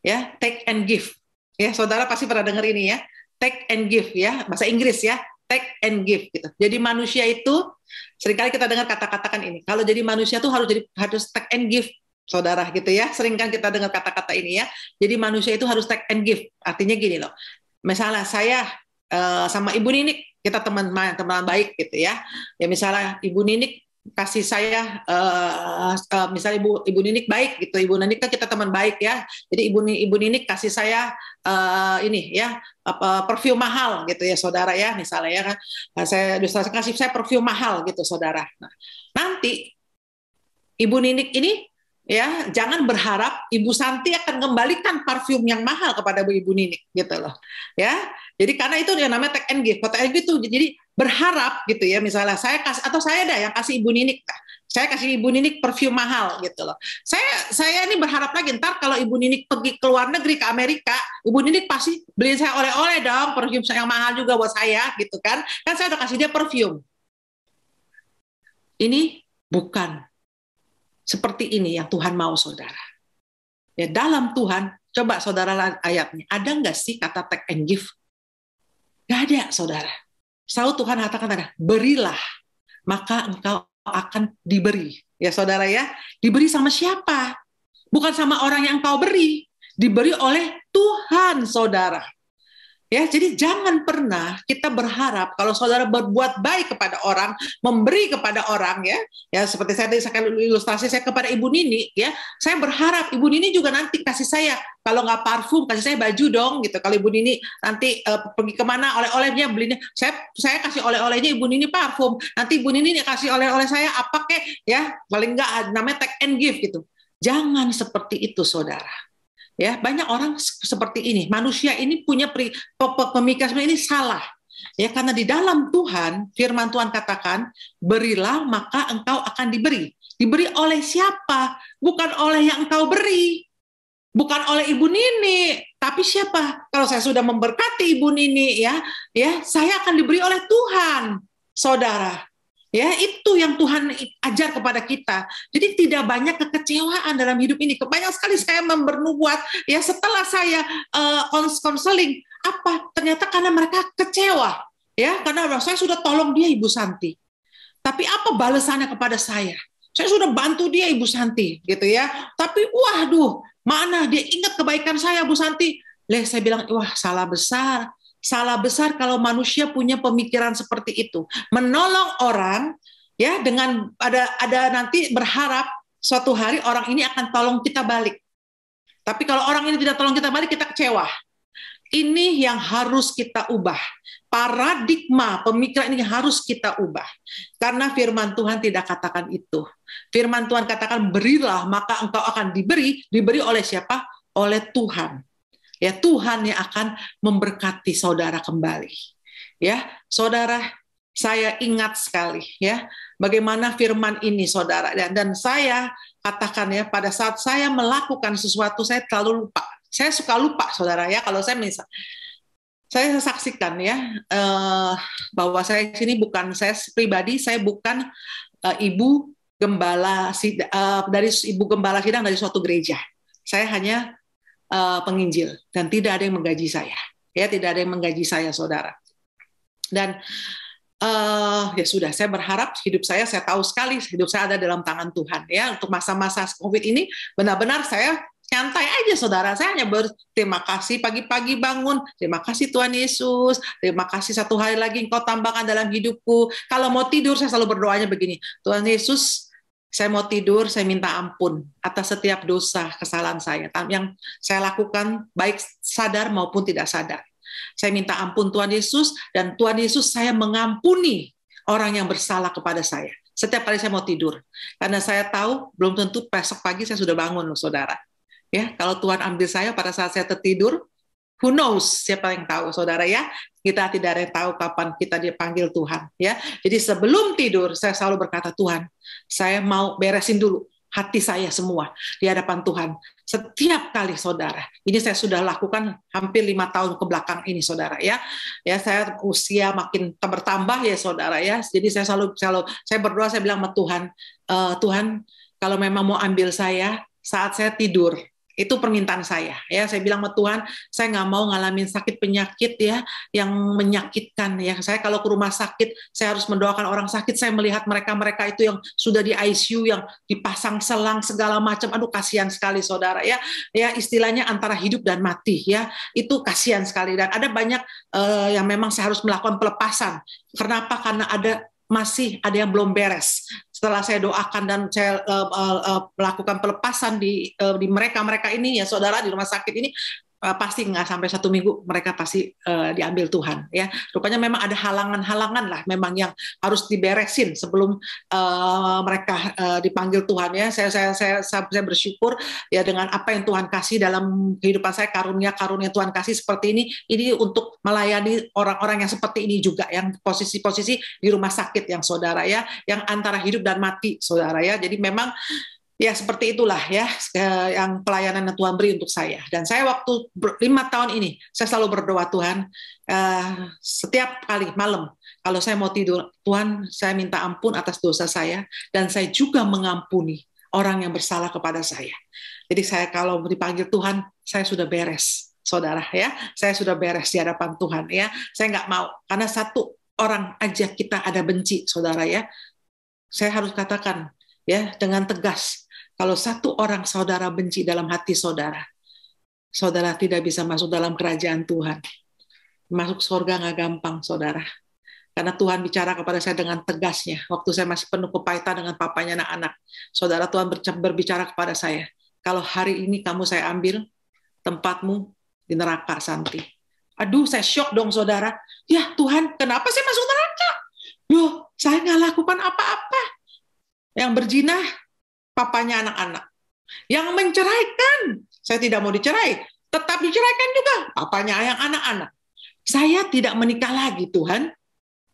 ya, take and give. Ya, saudara pasti pernah dengar ini ya, take and give ya, bahasa Inggris ya, take and give gitu. Jadi manusia itu seringkali kita dengar kata-katakan ini. Kalau jadi manusia tuh harus jadi harus take and give saudara gitu ya. Sering kan kita dengar kata-kata ini ya. Jadi manusia itu harus take and give. Artinya gini loh. Misalnya saya uh, sama Ibu Ninik kita teman teman baik gitu ya. Ya misalnya Ibu Ninik kasih saya uh, uh, misalnya ibu ibu Ninik baik gitu ibu Ninik kan kita teman baik ya jadi ibu ibu Ninik kasih saya uh, ini ya apa perfume mahal gitu ya saudara ya misalnya ya kan nah, saya saya kasih saya perfume mahal gitu saudara nah nanti ibu Ninik ini ya jangan berharap Ibu Santi akan mengembalikan parfum yang mahal kepada Bu Ibu Nini gitu loh ya jadi karena itu yang namanya take and give take and give itu jadi berharap gitu ya misalnya saya kasih atau saya dah yang kasih Ibu Nini nah, saya kasih Ibu Nini perfume mahal gitu loh saya saya ini berharap lagi ntar kalau Ibu Nini pergi ke luar negeri ke Amerika Ibu Nini pasti beliin saya oleh-oleh dong parfum yang mahal juga buat saya gitu kan kan saya udah kasih dia parfum ini bukan seperti ini yang Tuhan mau saudara. Ya, dalam Tuhan, coba saudara lihat ayatnya. Ada nggak sih kata take and give? Gak ada, saudara. Saul Tuhan katakan ada, berilah, maka engkau akan diberi. Ya saudara ya, diberi sama siapa? Bukan sama orang yang engkau beri, diberi oleh Tuhan saudara. Ya, jadi jangan pernah kita berharap kalau saudara berbuat baik kepada orang, memberi kepada orang ya. Ya, seperti saya tadi saya ilustrasi saya kepada Ibu Nini ya. Saya berharap Ibu Nini juga nanti kasih saya kalau nggak parfum kasih saya baju dong gitu. Kalau Ibu Nini nanti uh, pergi kemana oleh-olehnya belinya, saya saya kasih oleh-olehnya Ibu Nini parfum. Nanti Ibu Nini kasih oleh-oleh saya apa kek ya, paling nggak namanya take and give gitu. Jangan seperti itu saudara ya banyak orang seperti ini manusia ini punya pemikiran ini salah ya karena di dalam Tuhan firman Tuhan katakan berilah maka engkau akan diberi diberi oleh siapa bukan oleh yang engkau beri bukan oleh ibu Nini tapi siapa kalau saya sudah memberkati ibu Nini ya ya saya akan diberi oleh Tuhan saudara Ya, itu yang Tuhan ajar kepada kita. Jadi tidak banyak kekecewaan dalam hidup ini. Banyak sekali saya membernubuat ya setelah saya konseling eh, apa ternyata karena mereka kecewa ya karena saya sudah tolong dia Ibu Santi. Tapi apa balasannya kepada saya? Saya sudah bantu dia Ibu Santi gitu ya. Tapi waduh, mana dia ingat kebaikan saya Bu Santi? Leh saya bilang, wah salah besar salah besar kalau manusia punya pemikiran seperti itu. Menolong orang ya dengan ada ada nanti berharap suatu hari orang ini akan tolong kita balik. Tapi kalau orang ini tidak tolong kita balik kita kecewa. Ini yang harus kita ubah. Paradigma pemikiran ini harus kita ubah. Karena firman Tuhan tidak katakan itu. Firman Tuhan katakan berilah maka engkau akan diberi, diberi oleh siapa? Oleh Tuhan. Ya Tuhan yang akan memberkati saudara kembali. Ya, saudara saya ingat sekali ya bagaimana firman ini saudara dan, dan saya katakan ya pada saat saya melakukan sesuatu saya terlalu lupa saya suka lupa saudara ya kalau saya misal saya saksikan ya eh, bahwa saya sini bukan saya pribadi saya bukan eh, ibu gembala eh, dari ibu gembala sidang dari suatu gereja saya hanya uh, penginjil dan tidak ada yang menggaji saya ya tidak ada yang menggaji saya saudara dan uh, ya sudah saya berharap hidup saya saya tahu sekali hidup saya ada dalam tangan Tuhan ya untuk masa-masa covid ini benar-benar saya santai aja saudara saya hanya berterima kasih pagi-pagi bangun terima kasih Tuhan Yesus terima kasih satu hari lagi engkau tambahkan dalam hidupku kalau mau tidur saya selalu berdoanya begini Tuhan Yesus saya mau tidur, saya minta ampun atas setiap dosa kesalahan saya yang saya lakukan baik sadar maupun tidak sadar. Saya minta ampun Tuhan Yesus dan Tuhan Yesus saya mengampuni orang yang bersalah kepada saya. Setiap kali saya mau tidur karena saya tahu belum tentu besok pagi saya sudah bangun loh saudara. Ya, kalau Tuhan ambil saya pada saat saya tertidur, Who knows? Siapa yang tahu, saudara ya? Kita tidak ada yang tahu kapan kita dipanggil Tuhan, ya. Jadi sebelum tidur, saya selalu berkata Tuhan, saya mau beresin dulu hati saya semua di hadapan Tuhan. Setiap kali saudara, ini saya sudah lakukan hampir lima tahun ke belakang ini saudara ya. Ya saya usia makin bertambah ya saudara ya. Jadi saya selalu selalu saya berdoa saya bilang sama Tuhan, e, Tuhan kalau memang mau ambil saya saat saya tidur, itu permintaan saya ya saya bilang sama Tuhan saya nggak mau ngalamin sakit penyakit ya yang menyakitkan ya saya kalau ke rumah sakit saya harus mendoakan orang sakit saya melihat mereka mereka itu yang sudah di ICU yang dipasang selang segala macam aduh kasihan sekali saudara ya ya istilahnya antara hidup dan mati ya itu kasihan sekali dan ada banyak uh, yang memang saya harus melakukan pelepasan kenapa karena ada masih ada yang belum beres setelah saya doakan dan saya uh, uh, melakukan pelepasan di uh, di mereka mereka ini ya saudara di rumah sakit ini uh, pasti nggak sampai satu minggu mereka pasti uh, diambil Tuhan ya rupanya memang ada halangan-halangan lah memang yang harus diberesin sebelum uh, mereka uh, dipanggil Tuhan ya saya, saya saya saya saya bersyukur ya dengan apa yang Tuhan kasih dalam kehidupan saya karunia karunia Tuhan kasih seperti ini ini untuk melayani orang-orang yang seperti ini juga yang posisi-posisi di rumah sakit yang saudara ya yang antara hidup dan mati saudara ya jadi memang ya seperti itulah ya eh, yang pelayanan yang Tuhan beri untuk saya. Dan saya waktu lima tahun ini saya selalu berdoa Tuhan eh, setiap kali malam kalau saya mau tidur Tuhan saya minta ampun atas dosa saya dan saya juga mengampuni orang yang bersalah kepada saya. Jadi saya kalau dipanggil Tuhan saya sudah beres saudara ya saya sudah beres di hadapan Tuhan ya saya nggak mau karena satu orang aja kita ada benci saudara ya saya harus katakan ya dengan tegas kalau satu orang saudara benci dalam hati saudara, saudara tidak bisa masuk dalam kerajaan Tuhan. Masuk surga nggak gampang, saudara. Karena Tuhan bicara kepada saya dengan tegasnya. Waktu saya masih penuh kepahitan dengan papanya anak-anak. Saudara Tuhan berbicara kepada saya. Kalau hari ini kamu saya ambil, tempatmu di neraka, Santi. Aduh, saya shock dong, saudara. Ya, Tuhan, kenapa saya masuk neraka? Duh, saya nggak lakukan apa-apa. Yang berjinah, papanya anak-anak. Yang menceraikan, saya tidak mau dicerai, tetap diceraikan juga papanya yang anak-anak. Saya tidak menikah lagi Tuhan.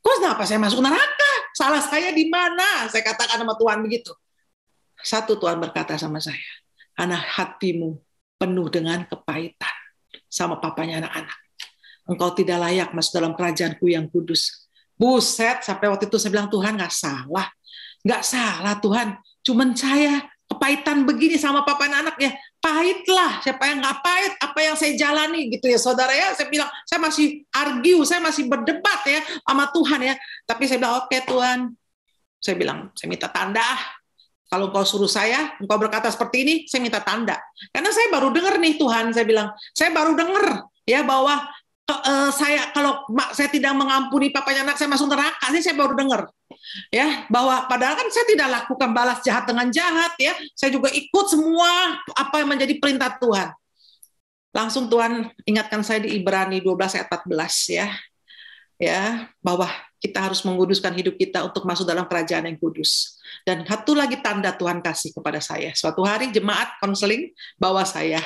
Kok kenapa saya masuk neraka? Salah saya di mana? Saya katakan sama Tuhan begitu. Satu Tuhan berkata sama saya, anak hatimu penuh dengan kepahitan sama papanya anak-anak. Engkau tidak layak masuk dalam kerajaanku yang kudus. Buset, sampai waktu itu saya bilang, Tuhan nggak salah. Nggak salah Tuhan, Cuman saya kepahitan begini sama papa dan anak ya. Pahit siapa yang nggak pahit, apa yang saya jalani gitu ya saudara ya. Saya bilang, saya masih argue, saya masih berdebat ya sama Tuhan ya. Tapi saya bilang, oke okay, Tuhan. Saya bilang, saya minta tanda ah. Kalau kau suruh saya, engkau berkata seperti ini, saya minta tanda. Karena saya baru dengar nih Tuhan, saya bilang, saya baru dengar ya bahwa uh, saya kalau mak saya tidak mengampuni papanya anak saya masuk neraka sih saya baru dengar ya bahwa padahal kan saya tidak lakukan balas jahat dengan jahat ya saya juga ikut semua apa yang menjadi perintah Tuhan langsung Tuhan ingatkan saya di Ibrani 12 ayat 14 ya ya bahwa kita harus menguduskan hidup kita untuk masuk dalam kerajaan yang kudus. Dan satu lagi tanda Tuhan kasih kepada saya. Suatu hari jemaat konseling bawa saya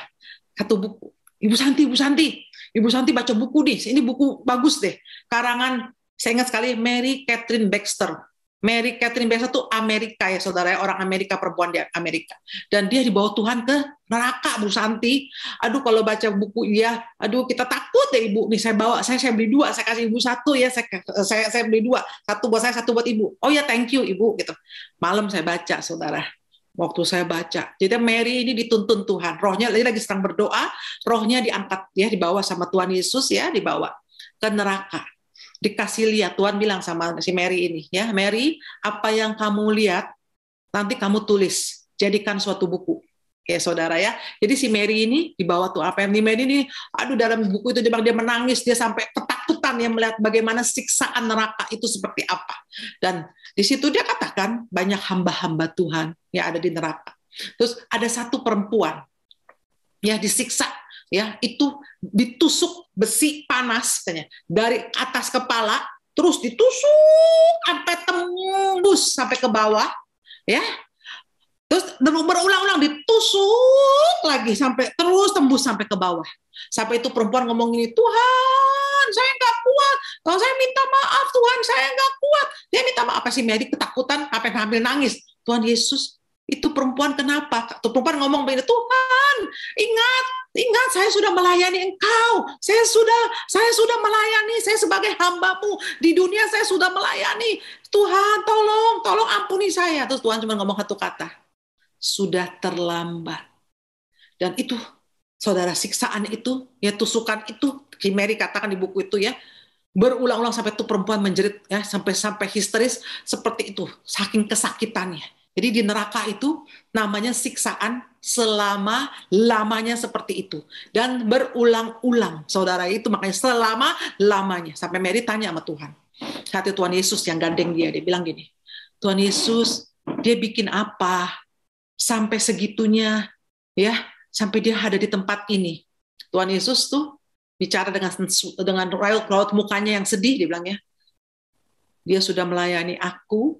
satu buku. Ibu Santi, Ibu Santi, Ibu Santi baca buku nih, ini buku bagus deh. Karangan, saya ingat sekali Mary Catherine Baxter. Mary Catherine Baxter itu Amerika ya saudara, ya. orang Amerika, perempuan di Amerika. Dan dia dibawa Tuhan ke neraka Bu Santi. Aduh kalau baca buku dia, aduh kita takut ya Ibu. Nih saya bawa, saya saya beli dua, saya kasih Ibu satu ya, saya saya, saya beli dua. Satu buat saya, satu buat Ibu. Oh ya thank you Ibu gitu. Malam saya baca saudara waktu saya baca. Jadi Mary ini dituntun Tuhan, rohnya lagi lagi sedang berdoa, rohnya diangkat ya dibawa sama Tuhan Yesus ya dibawa ke neraka. Dikasih lihat Tuhan bilang sama si Mary ini ya, Mary, apa yang kamu lihat nanti kamu tulis, jadikan suatu buku. Ya saudara ya. Jadi si Mary ini dibawa tuh apa yang di Mary ini, aduh dalam buku itu dia dia menangis, dia sampai ketakutan yang melihat bagaimana siksaan neraka itu seperti apa. Dan di situ dia katakan banyak hamba-hamba Tuhan yang ada di neraka. Terus ada satu perempuan ya disiksa ya itu ditusuk besi panas katanya dari atas kepala terus ditusuk sampai tembus sampai ke bawah ya terus berulang-ulang ditusuk lagi sampai terus tembus sampai ke bawah sampai itu perempuan ngomong ini Tuhan Tuhan saya nggak kuat, kalau saya minta maaf Tuhan saya nggak kuat. Dia minta maaf apa sih medik ketakutan, apa yang hamil nangis. Tuhan Yesus itu perempuan kenapa? Tuh perempuan ngomong begini, Tuhan, ingat, ingat saya sudah melayani engkau. Saya sudah saya sudah melayani, saya sebagai hambamu di dunia saya sudah melayani. Tuhan, tolong, tolong ampuni saya. Terus Tuhan cuma ngomong satu kata. Sudah terlambat. Dan itu saudara siksaan itu, ya tusukan itu Mary katakan di buku itu ya, berulang-ulang sampai tuh perempuan menjerit ya sampai sampai histeris seperti itu saking kesakitannya. Jadi di neraka itu namanya siksaan selama lamanya seperti itu dan berulang-ulang saudara itu makanya selama lamanya sampai Mary tanya sama Tuhan saat itu Tuhan Yesus yang gandeng dia dia bilang gini Tuhan Yesus dia bikin apa sampai segitunya ya sampai dia ada di tempat ini Tuhan Yesus tuh bicara dengan dengan raut raut mukanya yang sedih dia bilang ya dia sudah melayani aku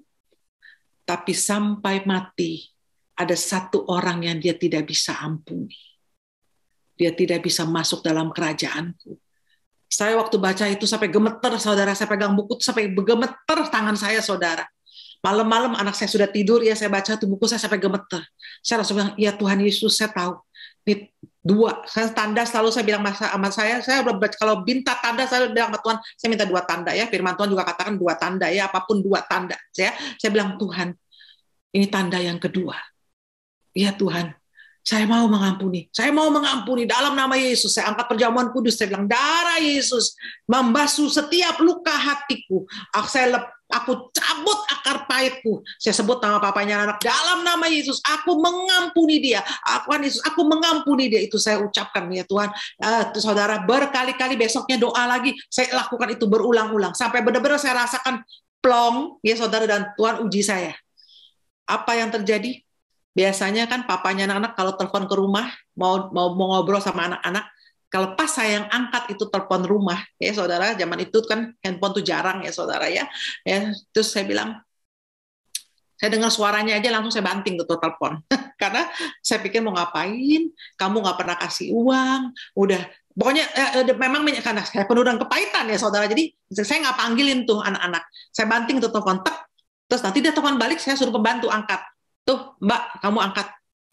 tapi sampai mati ada satu orang yang dia tidak bisa ampuni dia tidak bisa masuk dalam kerajaanku saya waktu baca itu sampai gemeter saudara saya pegang buku itu sampai gemeter tangan saya saudara malam-malam anak saya sudah tidur ya saya baca tuh buku saya sampai gemeter saya langsung bilang ya Tuhan Yesus saya tahu dua. Saya tanda selalu saya bilang sama saya, saya kalau minta tanda saya bilang sama Tuhan, saya minta dua tanda ya. Firman Tuhan juga katakan dua tanda ya, apapun dua tanda. Saya saya bilang Tuhan, ini tanda yang kedua. Ya Tuhan, saya mau mengampuni. Saya mau mengampuni dalam nama Yesus. Saya angkat perjamuan kudus. Saya bilang, darah Yesus membasuh setiap luka hatiku. Ah, saya Aku cabut akar pahitku. Saya sebut nama papanya anak. Dalam nama Yesus, aku mengampuni dia. Aku kan Yesus, aku mengampuni dia. Itu saya ucapkan ya Tuhan. Uh, saudara berkali-kali besoknya doa lagi. Saya lakukan itu berulang-ulang. Sampai benar-benar saya rasakan plong ya saudara dan Tuhan uji saya. Apa yang terjadi? Biasanya kan papanya anak-anak kalau telepon ke rumah mau mau, mau ngobrol sama anak-anak, kalau pas saya yang angkat itu telepon rumah, ya saudara, zaman itu kan handphone tuh jarang ya saudara ya. ya terus saya bilang, saya dengar suaranya aja langsung saya banting tuh telepon. (laughs) Karena saya pikir mau ngapain, kamu nggak pernah kasih uang, udah pokoknya eh, eh memang karena saya penuh dengan kepahitan ya saudara. Jadi saya nggak panggilin tuh anak-anak, saya banting tuh telepon tek. Terus nanti dia telepon balik, saya suruh pembantu angkat. Tuh, Mbak, kamu angkat.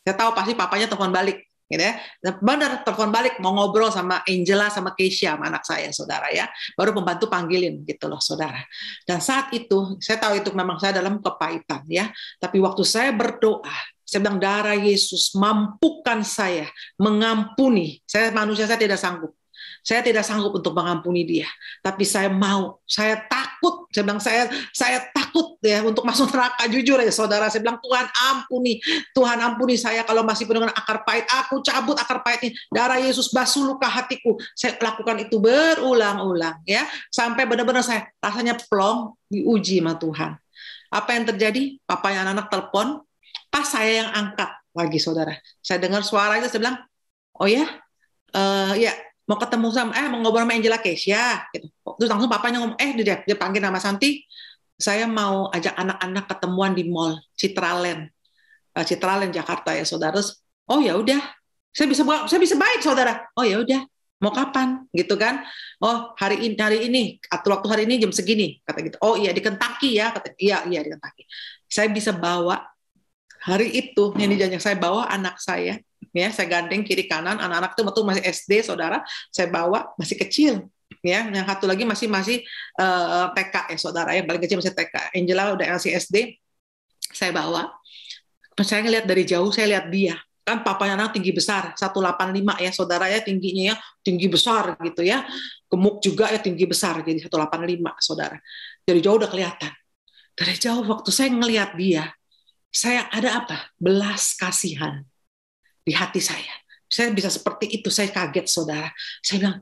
Saya tahu pasti papanya telepon balik gitu ya. Nah, Benar, telepon balik mau ngobrol sama Angela sama Keisha sama anak saya saudara ya. Baru pembantu panggilin gitu loh saudara. Dan saat itu saya tahu itu memang saya dalam kepahitan ya. Tapi waktu saya berdoa, saya bilang darah Yesus mampukan saya mengampuni. Saya manusia saya tidak sanggup. Saya tidak sanggup untuk mengampuni dia, tapi saya mau, saya takut. Saya bilang saya saya takut ya untuk masuk neraka jujur ya saudara. Saya bilang Tuhan ampuni, Tuhan ampuni saya kalau masih penuh akar pahit. Aku cabut akar pahit ini. Darah Yesus basuh luka hatiku. Saya lakukan itu berulang-ulang ya sampai benar-benar saya rasanya plong diuji sama Tuhan. Apa yang terjadi? Papa yang anak-anak telepon, pas saya yang angkat lagi saudara. Saya dengar suaranya, saya bilang, oh ya, uh, ya mau ketemu sama eh mau ngobrol sama Angela Kesia gitu. Terus langsung papanya ngomong eh dia, dia panggil nama Santi, saya mau ajak anak-anak ketemuan di mall Citraland. Eh, Citraland Jakarta ya saudara. terus Oh ya udah. Saya bisa saya bisa baik saudara. Oh ya udah. Mau kapan gitu kan? Oh hari ini hari ini atau waktu hari ini jam segini kata gitu. Oh iya di Kentucky ya kata. Iya iya di Kentucky. Saya bisa bawa hari itu yang dijanjikan saya bawa anak saya ya saya gandeng kiri kanan anak-anak itu waktu masih SD saudara saya bawa masih kecil ya yang satu lagi masih masih uh, eh, TK ya saudara ya, yang paling kecil masih TK Angela udah SD, saya bawa saya ngelihat dari jauh saya lihat dia kan papanya anak tinggi besar 185 ya saudara ya tingginya ya tinggi besar gitu ya gemuk juga ya tinggi besar jadi 185 saudara dari jauh udah kelihatan dari jauh waktu saya ngelihat dia saya ada apa belas kasihan di hati saya. Saya bisa seperti itu, saya kaget saudara. Saya bilang,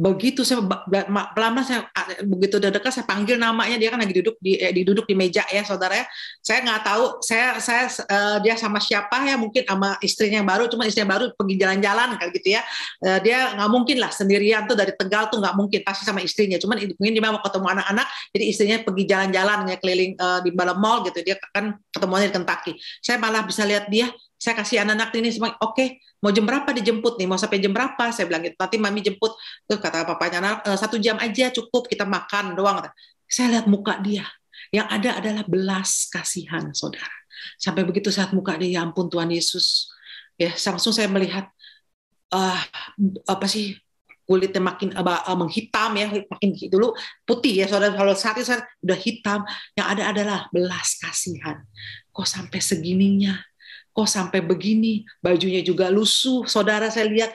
begitu saya pelan-pelan saya begitu dekat saya panggil namanya dia kan lagi duduk di eh, duduk di meja ya saudara ya saya nggak tahu saya saya uh, dia sama siapa ya mungkin sama istrinya yang baru cuma istrinya baru pergi jalan-jalan kan gitu ya uh, dia nggak mungkin lah sendirian tuh dari tegal tuh nggak mungkin pasti sama istrinya cuman mungkin dia mau ketemu anak-anak jadi istrinya pergi jalan-jalan ya keliling uh, di dalam mall gitu dia kan ketemuannya di Kentucky saya malah bisa lihat dia saya kasih anak-anak ini semua, oke, okay, mau jam berapa dijemput nih, mau sampai jam berapa, saya bilang gitu, nanti mami jemput, tuh kata papanya anak, eh, satu jam aja cukup, kita makan doang. Saya lihat muka dia, yang ada adalah belas kasihan, saudara. Sampai begitu saat muka dia, ya ampun Tuhan Yesus. Ya, langsung saya melihat, uh, apa sih, kulitnya makin uh, menghitam ya makin dulu putih ya saudara kalau saat itu saudara, udah hitam yang ada adalah belas kasihan kok sampai segininya kok oh, sampai begini, bajunya juga lusuh. Saudara saya lihat,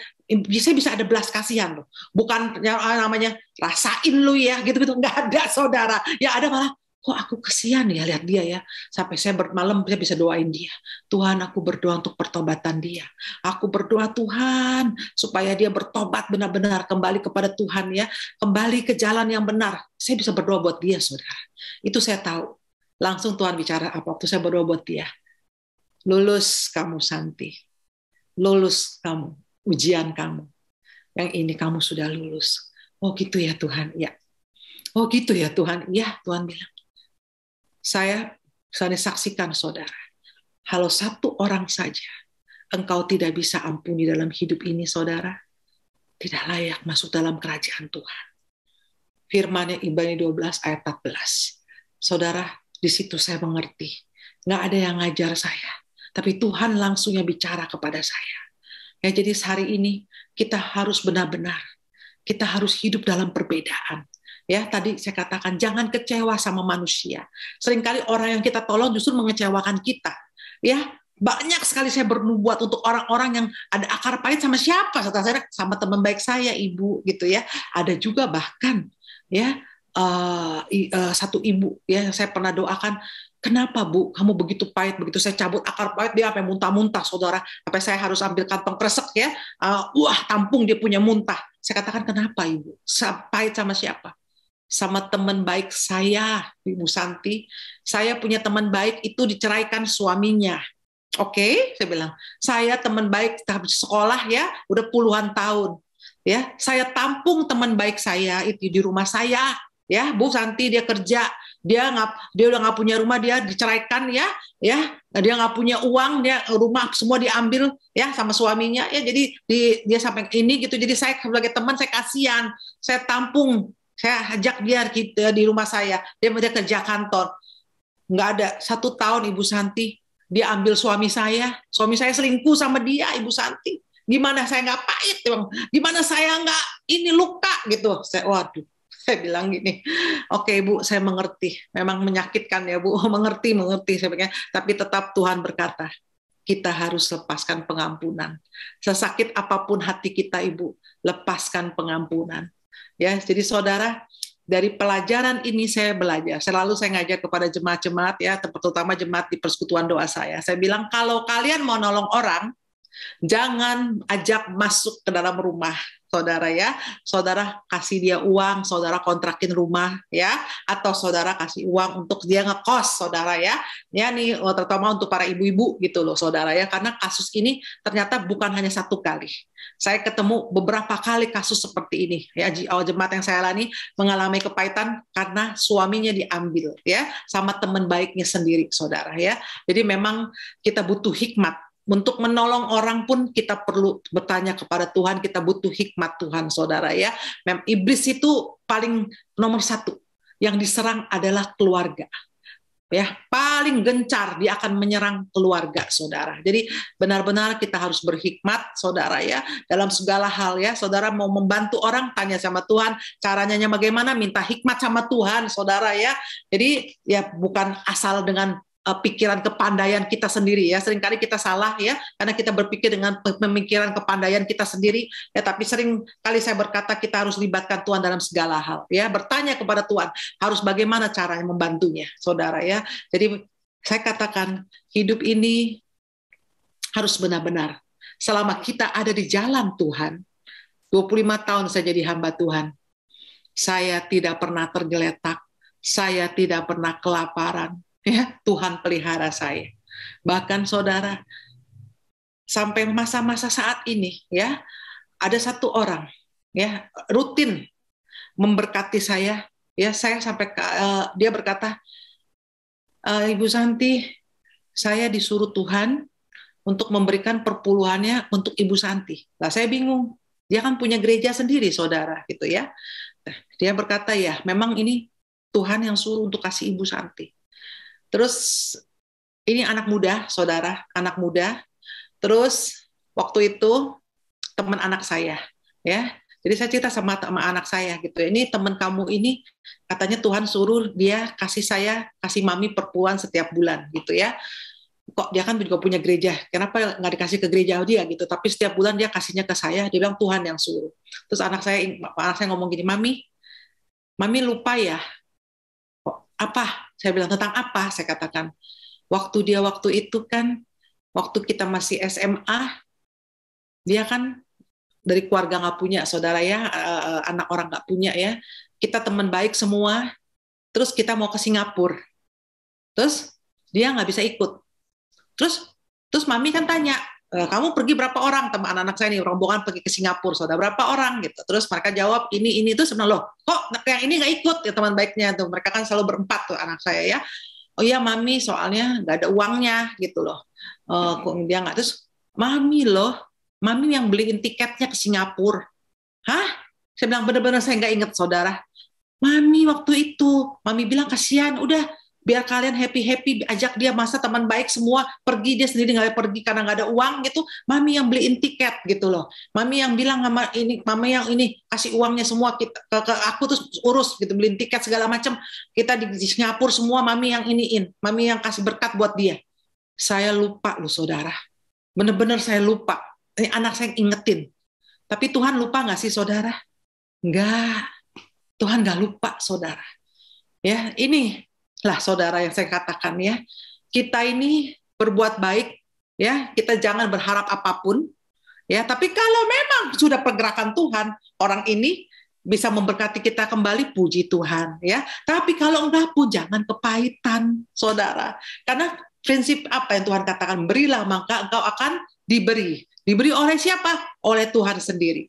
bisa bisa ada belas kasihan loh. Bukan ah, namanya rasain lu ya, gitu-gitu. Nggak ada saudara. Ya ada malah, kok aku kesian ya lihat dia ya. Sampai saya bermalam saya bisa doain dia. Tuhan aku berdoa untuk pertobatan dia. Aku berdoa Tuhan supaya dia bertobat benar-benar kembali kepada Tuhan ya. Kembali ke jalan yang benar. Saya bisa berdoa buat dia saudara. Itu saya tahu. Langsung Tuhan bicara apa waktu saya berdoa buat dia lulus kamu Santi, lulus kamu, ujian kamu. Yang ini kamu sudah lulus. Oh gitu ya Tuhan, ya. Oh gitu ya Tuhan, ya Tuhan bilang. Saya, saya saksikan saudara, kalau satu orang saja engkau tidak bisa ampuni dalam hidup ini saudara, tidak layak masuk dalam kerajaan Tuhan. Firmannya Ibrani 12 ayat 14. Saudara, di situ saya mengerti. Nggak ada yang ngajar saya tapi Tuhan langsungnya bicara kepada saya. Ya, jadi sehari ini kita harus benar-benar kita harus hidup dalam perbedaan. Ya, tadi saya katakan jangan kecewa sama manusia. Seringkali orang yang kita tolong justru mengecewakan kita. Ya, banyak sekali saya bernubuat untuk orang-orang yang ada akar pahit sama siapa Saya saya sama teman baik saya ibu gitu ya ada juga bahkan ya uh, uh, satu ibu ya saya pernah doakan Kenapa Bu, kamu begitu pahit, begitu saya cabut akar pahit, dia sampai muntah-muntah, saudara. Sampai saya harus ambil kantong kresek ya. Uh, wah, tampung dia punya muntah. Saya katakan, kenapa Ibu? Pahit sama siapa? Sama teman baik saya, Ibu Santi. Saya punya teman baik itu diceraikan suaminya. Oke, okay, saya bilang. Saya teman baik tapi sekolah ya, udah puluhan tahun. Ya, saya tampung teman baik saya itu di rumah saya. Ya, Bu Santi dia kerja dia nggak dia udah nggak punya rumah dia diceraikan ya ya dia nggak punya uang dia rumah semua diambil ya sama suaminya ya jadi di, dia sampai ini gitu jadi saya sebagai teman saya kasihan saya tampung saya ajak dia kita di rumah saya dia mau kerja kantor nggak ada satu tahun ibu Santi dia ambil suami saya suami saya selingkuh sama dia ibu Santi gimana saya nggak pahit bang gimana saya nggak ini luka gitu saya waduh saya bilang gini, oke okay, Bu, saya mengerti. Memang menyakitkan ya Bu, oh, mengerti, mengerti. Saya pikir, ya. tapi tetap Tuhan berkata, kita harus lepaskan pengampunan. Sesakit apapun hati kita Ibu, lepaskan pengampunan. Ya, jadi saudara, dari pelajaran ini saya belajar. Selalu saya ngajak kepada jemaat-jemaat ya, terutama jemaat di persekutuan doa saya. Saya bilang kalau kalian mau nolong orang, jangan ajak masuk ke dalam rumah saudara ya. Saudara kasih dia uang, saudara kontrakin rumah ya, atau saudara kasih uang untuk dia ngekos, saudara ya. Ya nih oh, terutama untuk para ibu-ibu gitu loh, saudara ya, karena kasus ini ternyata bukan hanya satu kali. Saya ketemu beberapa kali kasus seperti ini ya, oh, jemaat yang saya alami mengalami kepahitan karena suaminya diambil ya, sama teman baiknya sendiri, saudara ya. Jadi memang kita butuh hikmat untuk menolong orang pun kita perlu bertanya kepada Tuhan, kita butuh hikmat Tuhan, saudara ya. Mem iblis itu paling nomor satu yang diserang adalah keluarga. Ya, paling gencar dia akan menyerang keluarga, saudara. Jadi benar-benar kita harus berhikmat, saudara ya, dalam segala hal ya. Saudara mau membantu orang, tanya sama Tuhan, caranya bagaimana? Minta hikmat sama Tuhan, saudara ya. Jadi ya bukan asal dengan Eh, pikiran kepandaian kita sendiri ya. Seringkali kita salah ya karena kita berpikir dengan pemikiran kepandaian kita sendiri ya tapi sering kali saya berkata kita harus libatkan Tuhan dalam segala hal ya. Bertanya kepada Tuhan harus bagaimana caranya membantunya Saudara ya. Jadi saya katakan hidup ini harus benar-benar selama kita ada di jalan Tuhan 25 tahun saya jadi hamba Tuhan saya tidak pernah tergeletak saya tidak pernah kelaparan ya Tuhan pelihara saya bahkan saudara sampai masa-masa saat ini ya ada satu orang ya rutin memberkati saya ya saya sampai uh, dia berkata e, Ibu Santi saya disuruh Tuhan untuk memberikan perpuluhannya untuk Ibu Santi. Lah saya bingung. Dia kan punya gereja sendiri, saudara, gitu ya. Nah, dia berkata ya, memang ini Tuhan yang suruh untuk kasih Ibu Santi. Terus ini anak muda, saudara, anak muda. Terus waktu itu teman anak saya, ya. Jadi saya cerita sama, sama anak saya gitu. Ini teman kamu ini katanya Tuhan suruh dia kasih saya kasih mami perpuan setiap bulan gitu ya. Kok dia kan juga punya gereja, kenapa nggak dikasih ke gereja dia gitu? Tapi setiap bulan dia kasihnya ke saya, dia bilang Tuhan yang suruh. Terus anak saya anak saya ngomong gini, mami, mami lupa ya apa saya bilang tentang apa? Saya katakan waktu dia waktu itu kan waktu kita masih SMA dia kan dari keluarga nggak punya saudara ya eh, eh, anak orang nggak punya ya kita teman baik semua terus kita mau ke Singapura terus dia nggak bisa ikut terus terus mami kan tanya Eh, kamu pergi berapa orang teman anak-anak saya nih rombongan pergi ke Singapura sudah berapa orang gitu terus mereka jawab ini ini tuh sebenarnya loh kok yang ini nggak ikut ya teman baiknya tuh mereka kan selalu berempat tuh anak saya ya oh iya mami soalnya nggak ada uangnya gitu loh uh, kok hmm. dia nggak terus mami loh mami yang beliin tiketnya ke Singapura hah saya bilang benar-benar saya nggak inget saudara mami waktu itu mami bilang kasihan udah biar kalian happy happy ajak dia masa teman baik semua pergi dia sendiri nggak pergi karena nggak ada uang gitu mami yang beliin tiket gitu loh mami yang bilang sama ini mami yang ini kasih uangnya semua kita, ke, ke aku terus urus gitu beliin tiket segala macam kita di, Singapura semua mami yang iniin mami yang kasih berkat buat dia saya lupa loh saudara bener-bener saya lupa ini anak saya ingetin tapi Tuhan lupa nggak sih saudara nggak Tuhan nggak lupa saudara ya ini lah saudara yang saya katakan ya, kita ini berbuat baik ya, kita jangan berharap apapun ya, tapi kalau memang sudah pergerakan Tuhan, orang ini bisa memberkati kita kembali puji Tuhan ya. Tapi kalau enggak pun jangan kepahitan Saudara. Karena prinsip apa yang Tuhan katakan berilah maka engkau akan diberi. Diberi oleh siapa? Oleh Tuhan sendiri.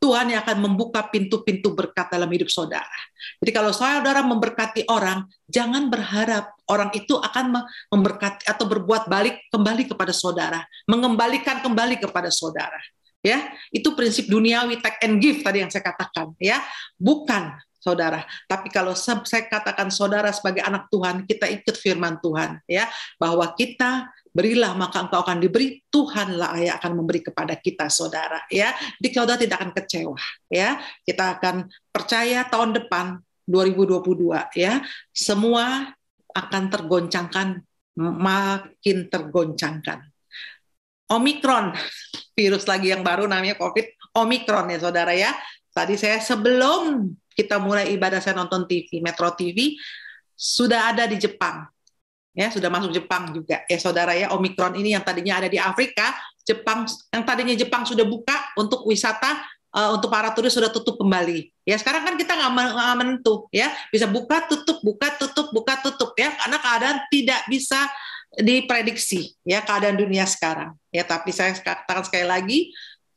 Tuhan yang akan membuka pintu-pintu berkat dalam hidup saudara. Jadi kalau saudara memberkati orang, jangan berharap orang itu akan memberkati atau berbuat balik kembali kepada saudara, mengembalikan kembali kepada saudara. Ya, itu prinsip duniawi take and give tadi yang saya katakan ya. Bukan saudara. Tapi kalau saya katakan saudara sebagai anak Tuhan, kita ikut firman Tuhan ya, bahwa kita berilah maka engkau akan diberi Tuhanlah yang akan memberi kepada kita saudara ya di saudara tidak akan kecewa ya kita akan percaya tahun depan 2022 ya semua akan tergoncangkan makin tergoncangkan Omikron virus lagi yang baru namanya COVID Omikron ya saudara ya tadi saya sebelum kita mulai ibadah saya nonton TV Metro TV sudah ada di Jepang ya sudah masuk Jepang juga ya saudara ya Omikron ini yang tadinya ada di Afrika Jepang yang tadinya Jepang sudah buka untuk wisata uh, untuk para turis sudah tutup kembali ya sekarang kan kita nggak menentu ya bisa buka tutup buka tutup buka tutup ya karena keadaan tidak bisa diprediksi ya keadaan dunia sekarang ya tapi saya katakan sekali lagi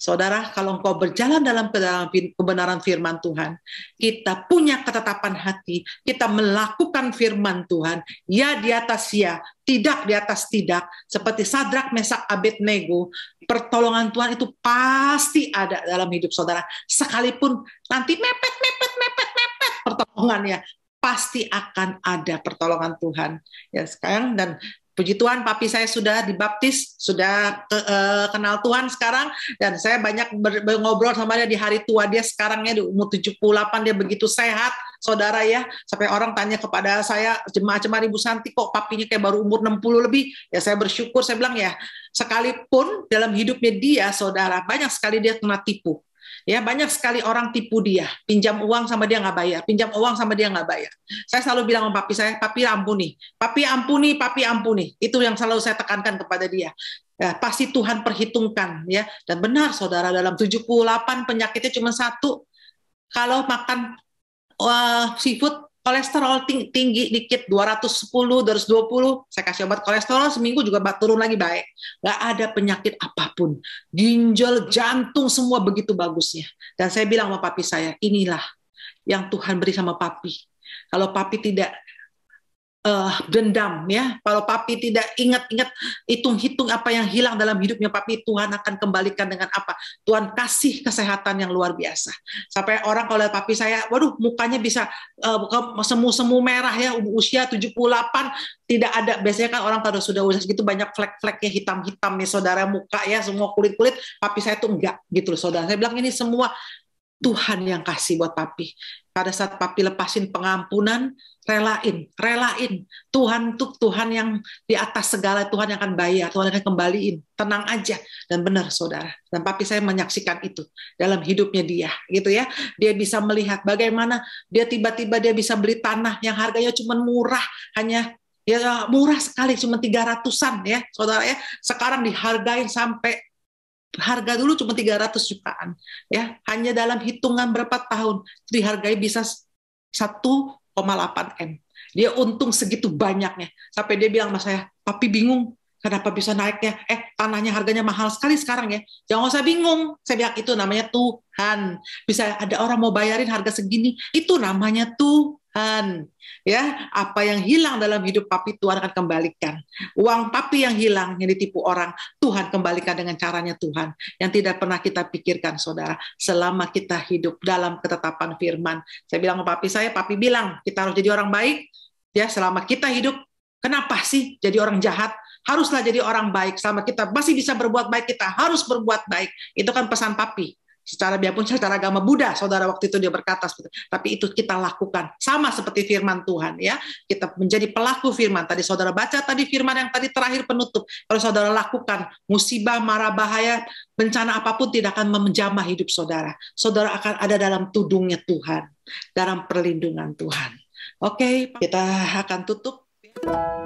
Saudara, kalau engkau berjalan dalam kebenaran firman Tuhan, kita punya ketetapan hati, kita melakukan firman Tuhan, ya di atas ya, tidak di atas tidak, seperti Sadrak, Mesak, Abednego, pertolongan Tuhan itu pasti ada dalam hidup saudara. Sekalipun nanti mepet, mepet, mepet, mepet pertolongannya, pasti akan ada pertolongan Tuhan. Ya sekarang dan puji Tuhan papi saya sudah dibaptis, sudah ke, uh, kenal Tuhan sekarang dan saya banyak ber, ber, ngobrol sama dia di hari tua dia sekarangnya di umur 78 dia begitu sehat, saudara ya. Sampai orang tanya kepada saya, jemaah-jemaah Ibu Santi kok papinya kayak baru umur 60 lebih? Ya saya bersyukur, saya bilang ya, sekalipun dalam hidupnya dia saudara banyak sekali dia kena tipu Ya banyak sekali orang tipu dia, pinjam uang sama dia nggak bayar, pinjam uang sama dia nggak bayar. Saya selalu bilang sama papi saya, papi ampuni, papi ampuni, papi ampuni. Itu yang selalu saya tekankan kepada dia. Ya, pasti Tuhan perhitungkan ya. Dan benar saudara dalam 78 penyakitnya cuma satu. Kalau makan uh, seafood kolesterol tinggi, tinggi dikit 210 220 saya kasih obat kolesterol seminggu juga turun lagi baik nggak ada penyakit apapun ginjal jantung semua begitu bagusnya dan saya bilang sama papi saya inilah yang Tuhan beri sama papi kalau papi tidak uh, dendam ya. Kalau papi tidak ingat-ingat hitung-hitung apa yang hilang dalam hidupnya papi, Tuhan akan kembalikan dengan apa? Tuhan kasih kesehatan yang luar biasa. Sampai orang kalau lihat papi saya, waduh mukanya bisa uh, semu-semu merah ya, usia 78 tidak ada biasanya kan orang kalau sudah usia segitu banyak flek-fleknya hitam-hitam nih saudara muka ya semua kulit-kulit papi saya tuh enggak gitu loh saudara saya bilang ini semua Tuhan yang kasih buat papi pada saat papi lepasin pengampunan, relain, relain. Tuhan tuh Tuhan yang di atas segala Tuhan yang akan bayar, Tuhan yang akan kembaliin. Tenang aja dan benar saudara. Dan papi saya menyaksikan itu dalam hidupnya dia, gitu ya. Dia bisa melihat bagaimana dia tiba-tiba dia bisa beli tanah yang harganya cuma murah, hanya ya murah sekali cuma tiga ratusan ya saudara ya sekarang dihargain sampai harga dulu cuma 300 jutaan ya hanya dalam hitungan berapa tahun dihargai bisa 1,8 m dia untung segitu banyaknya sampai dia bilang sama saya tapi bingung kenapa bisa naiknya eh tanahnya harganya mahal sekali sekarang ya jangan usah bingung saya bilang itu namanya Tuhan bisa ada orang mau bayarin harga segini itu namanya Tuhan Tuhan. Ya, apa yang hilang dalam hidup papi Tuhan akan kembalikan. Uang papi yang hilang yang ditipu orang, Tuhan kembalikan dengan caranya Tuhan yang tidak pernah kita pikirkan Saudara selama kita hidup dalam ketetapan firman. Saya bilang ke papi saya, papi bilang kita harus jadi orang baik ya selama kita hidup. Kenapa sih jadi orang jahat? Haruslah jadi orang baik. Selama kita masih bisa berbuat baik, kita harus berbuat baik. Itu kan pesan papi secara biarpun secara agama Buddha saudara waktu itu dia berkata seperti itu. tapi itu kita lakukan sama seperti firman Tuhan ya kita menjadi pelaku firman tadi saudara baca tadi firman yang tadi terakhir penutup kalau saudara lakukan musibah mara bahaya bencana apapun tidak akan menjamah hidup saudara saudara akan ada dalam tudungnya Tuhan dalam perlindungan Tuhan oke okay, kita akan tutup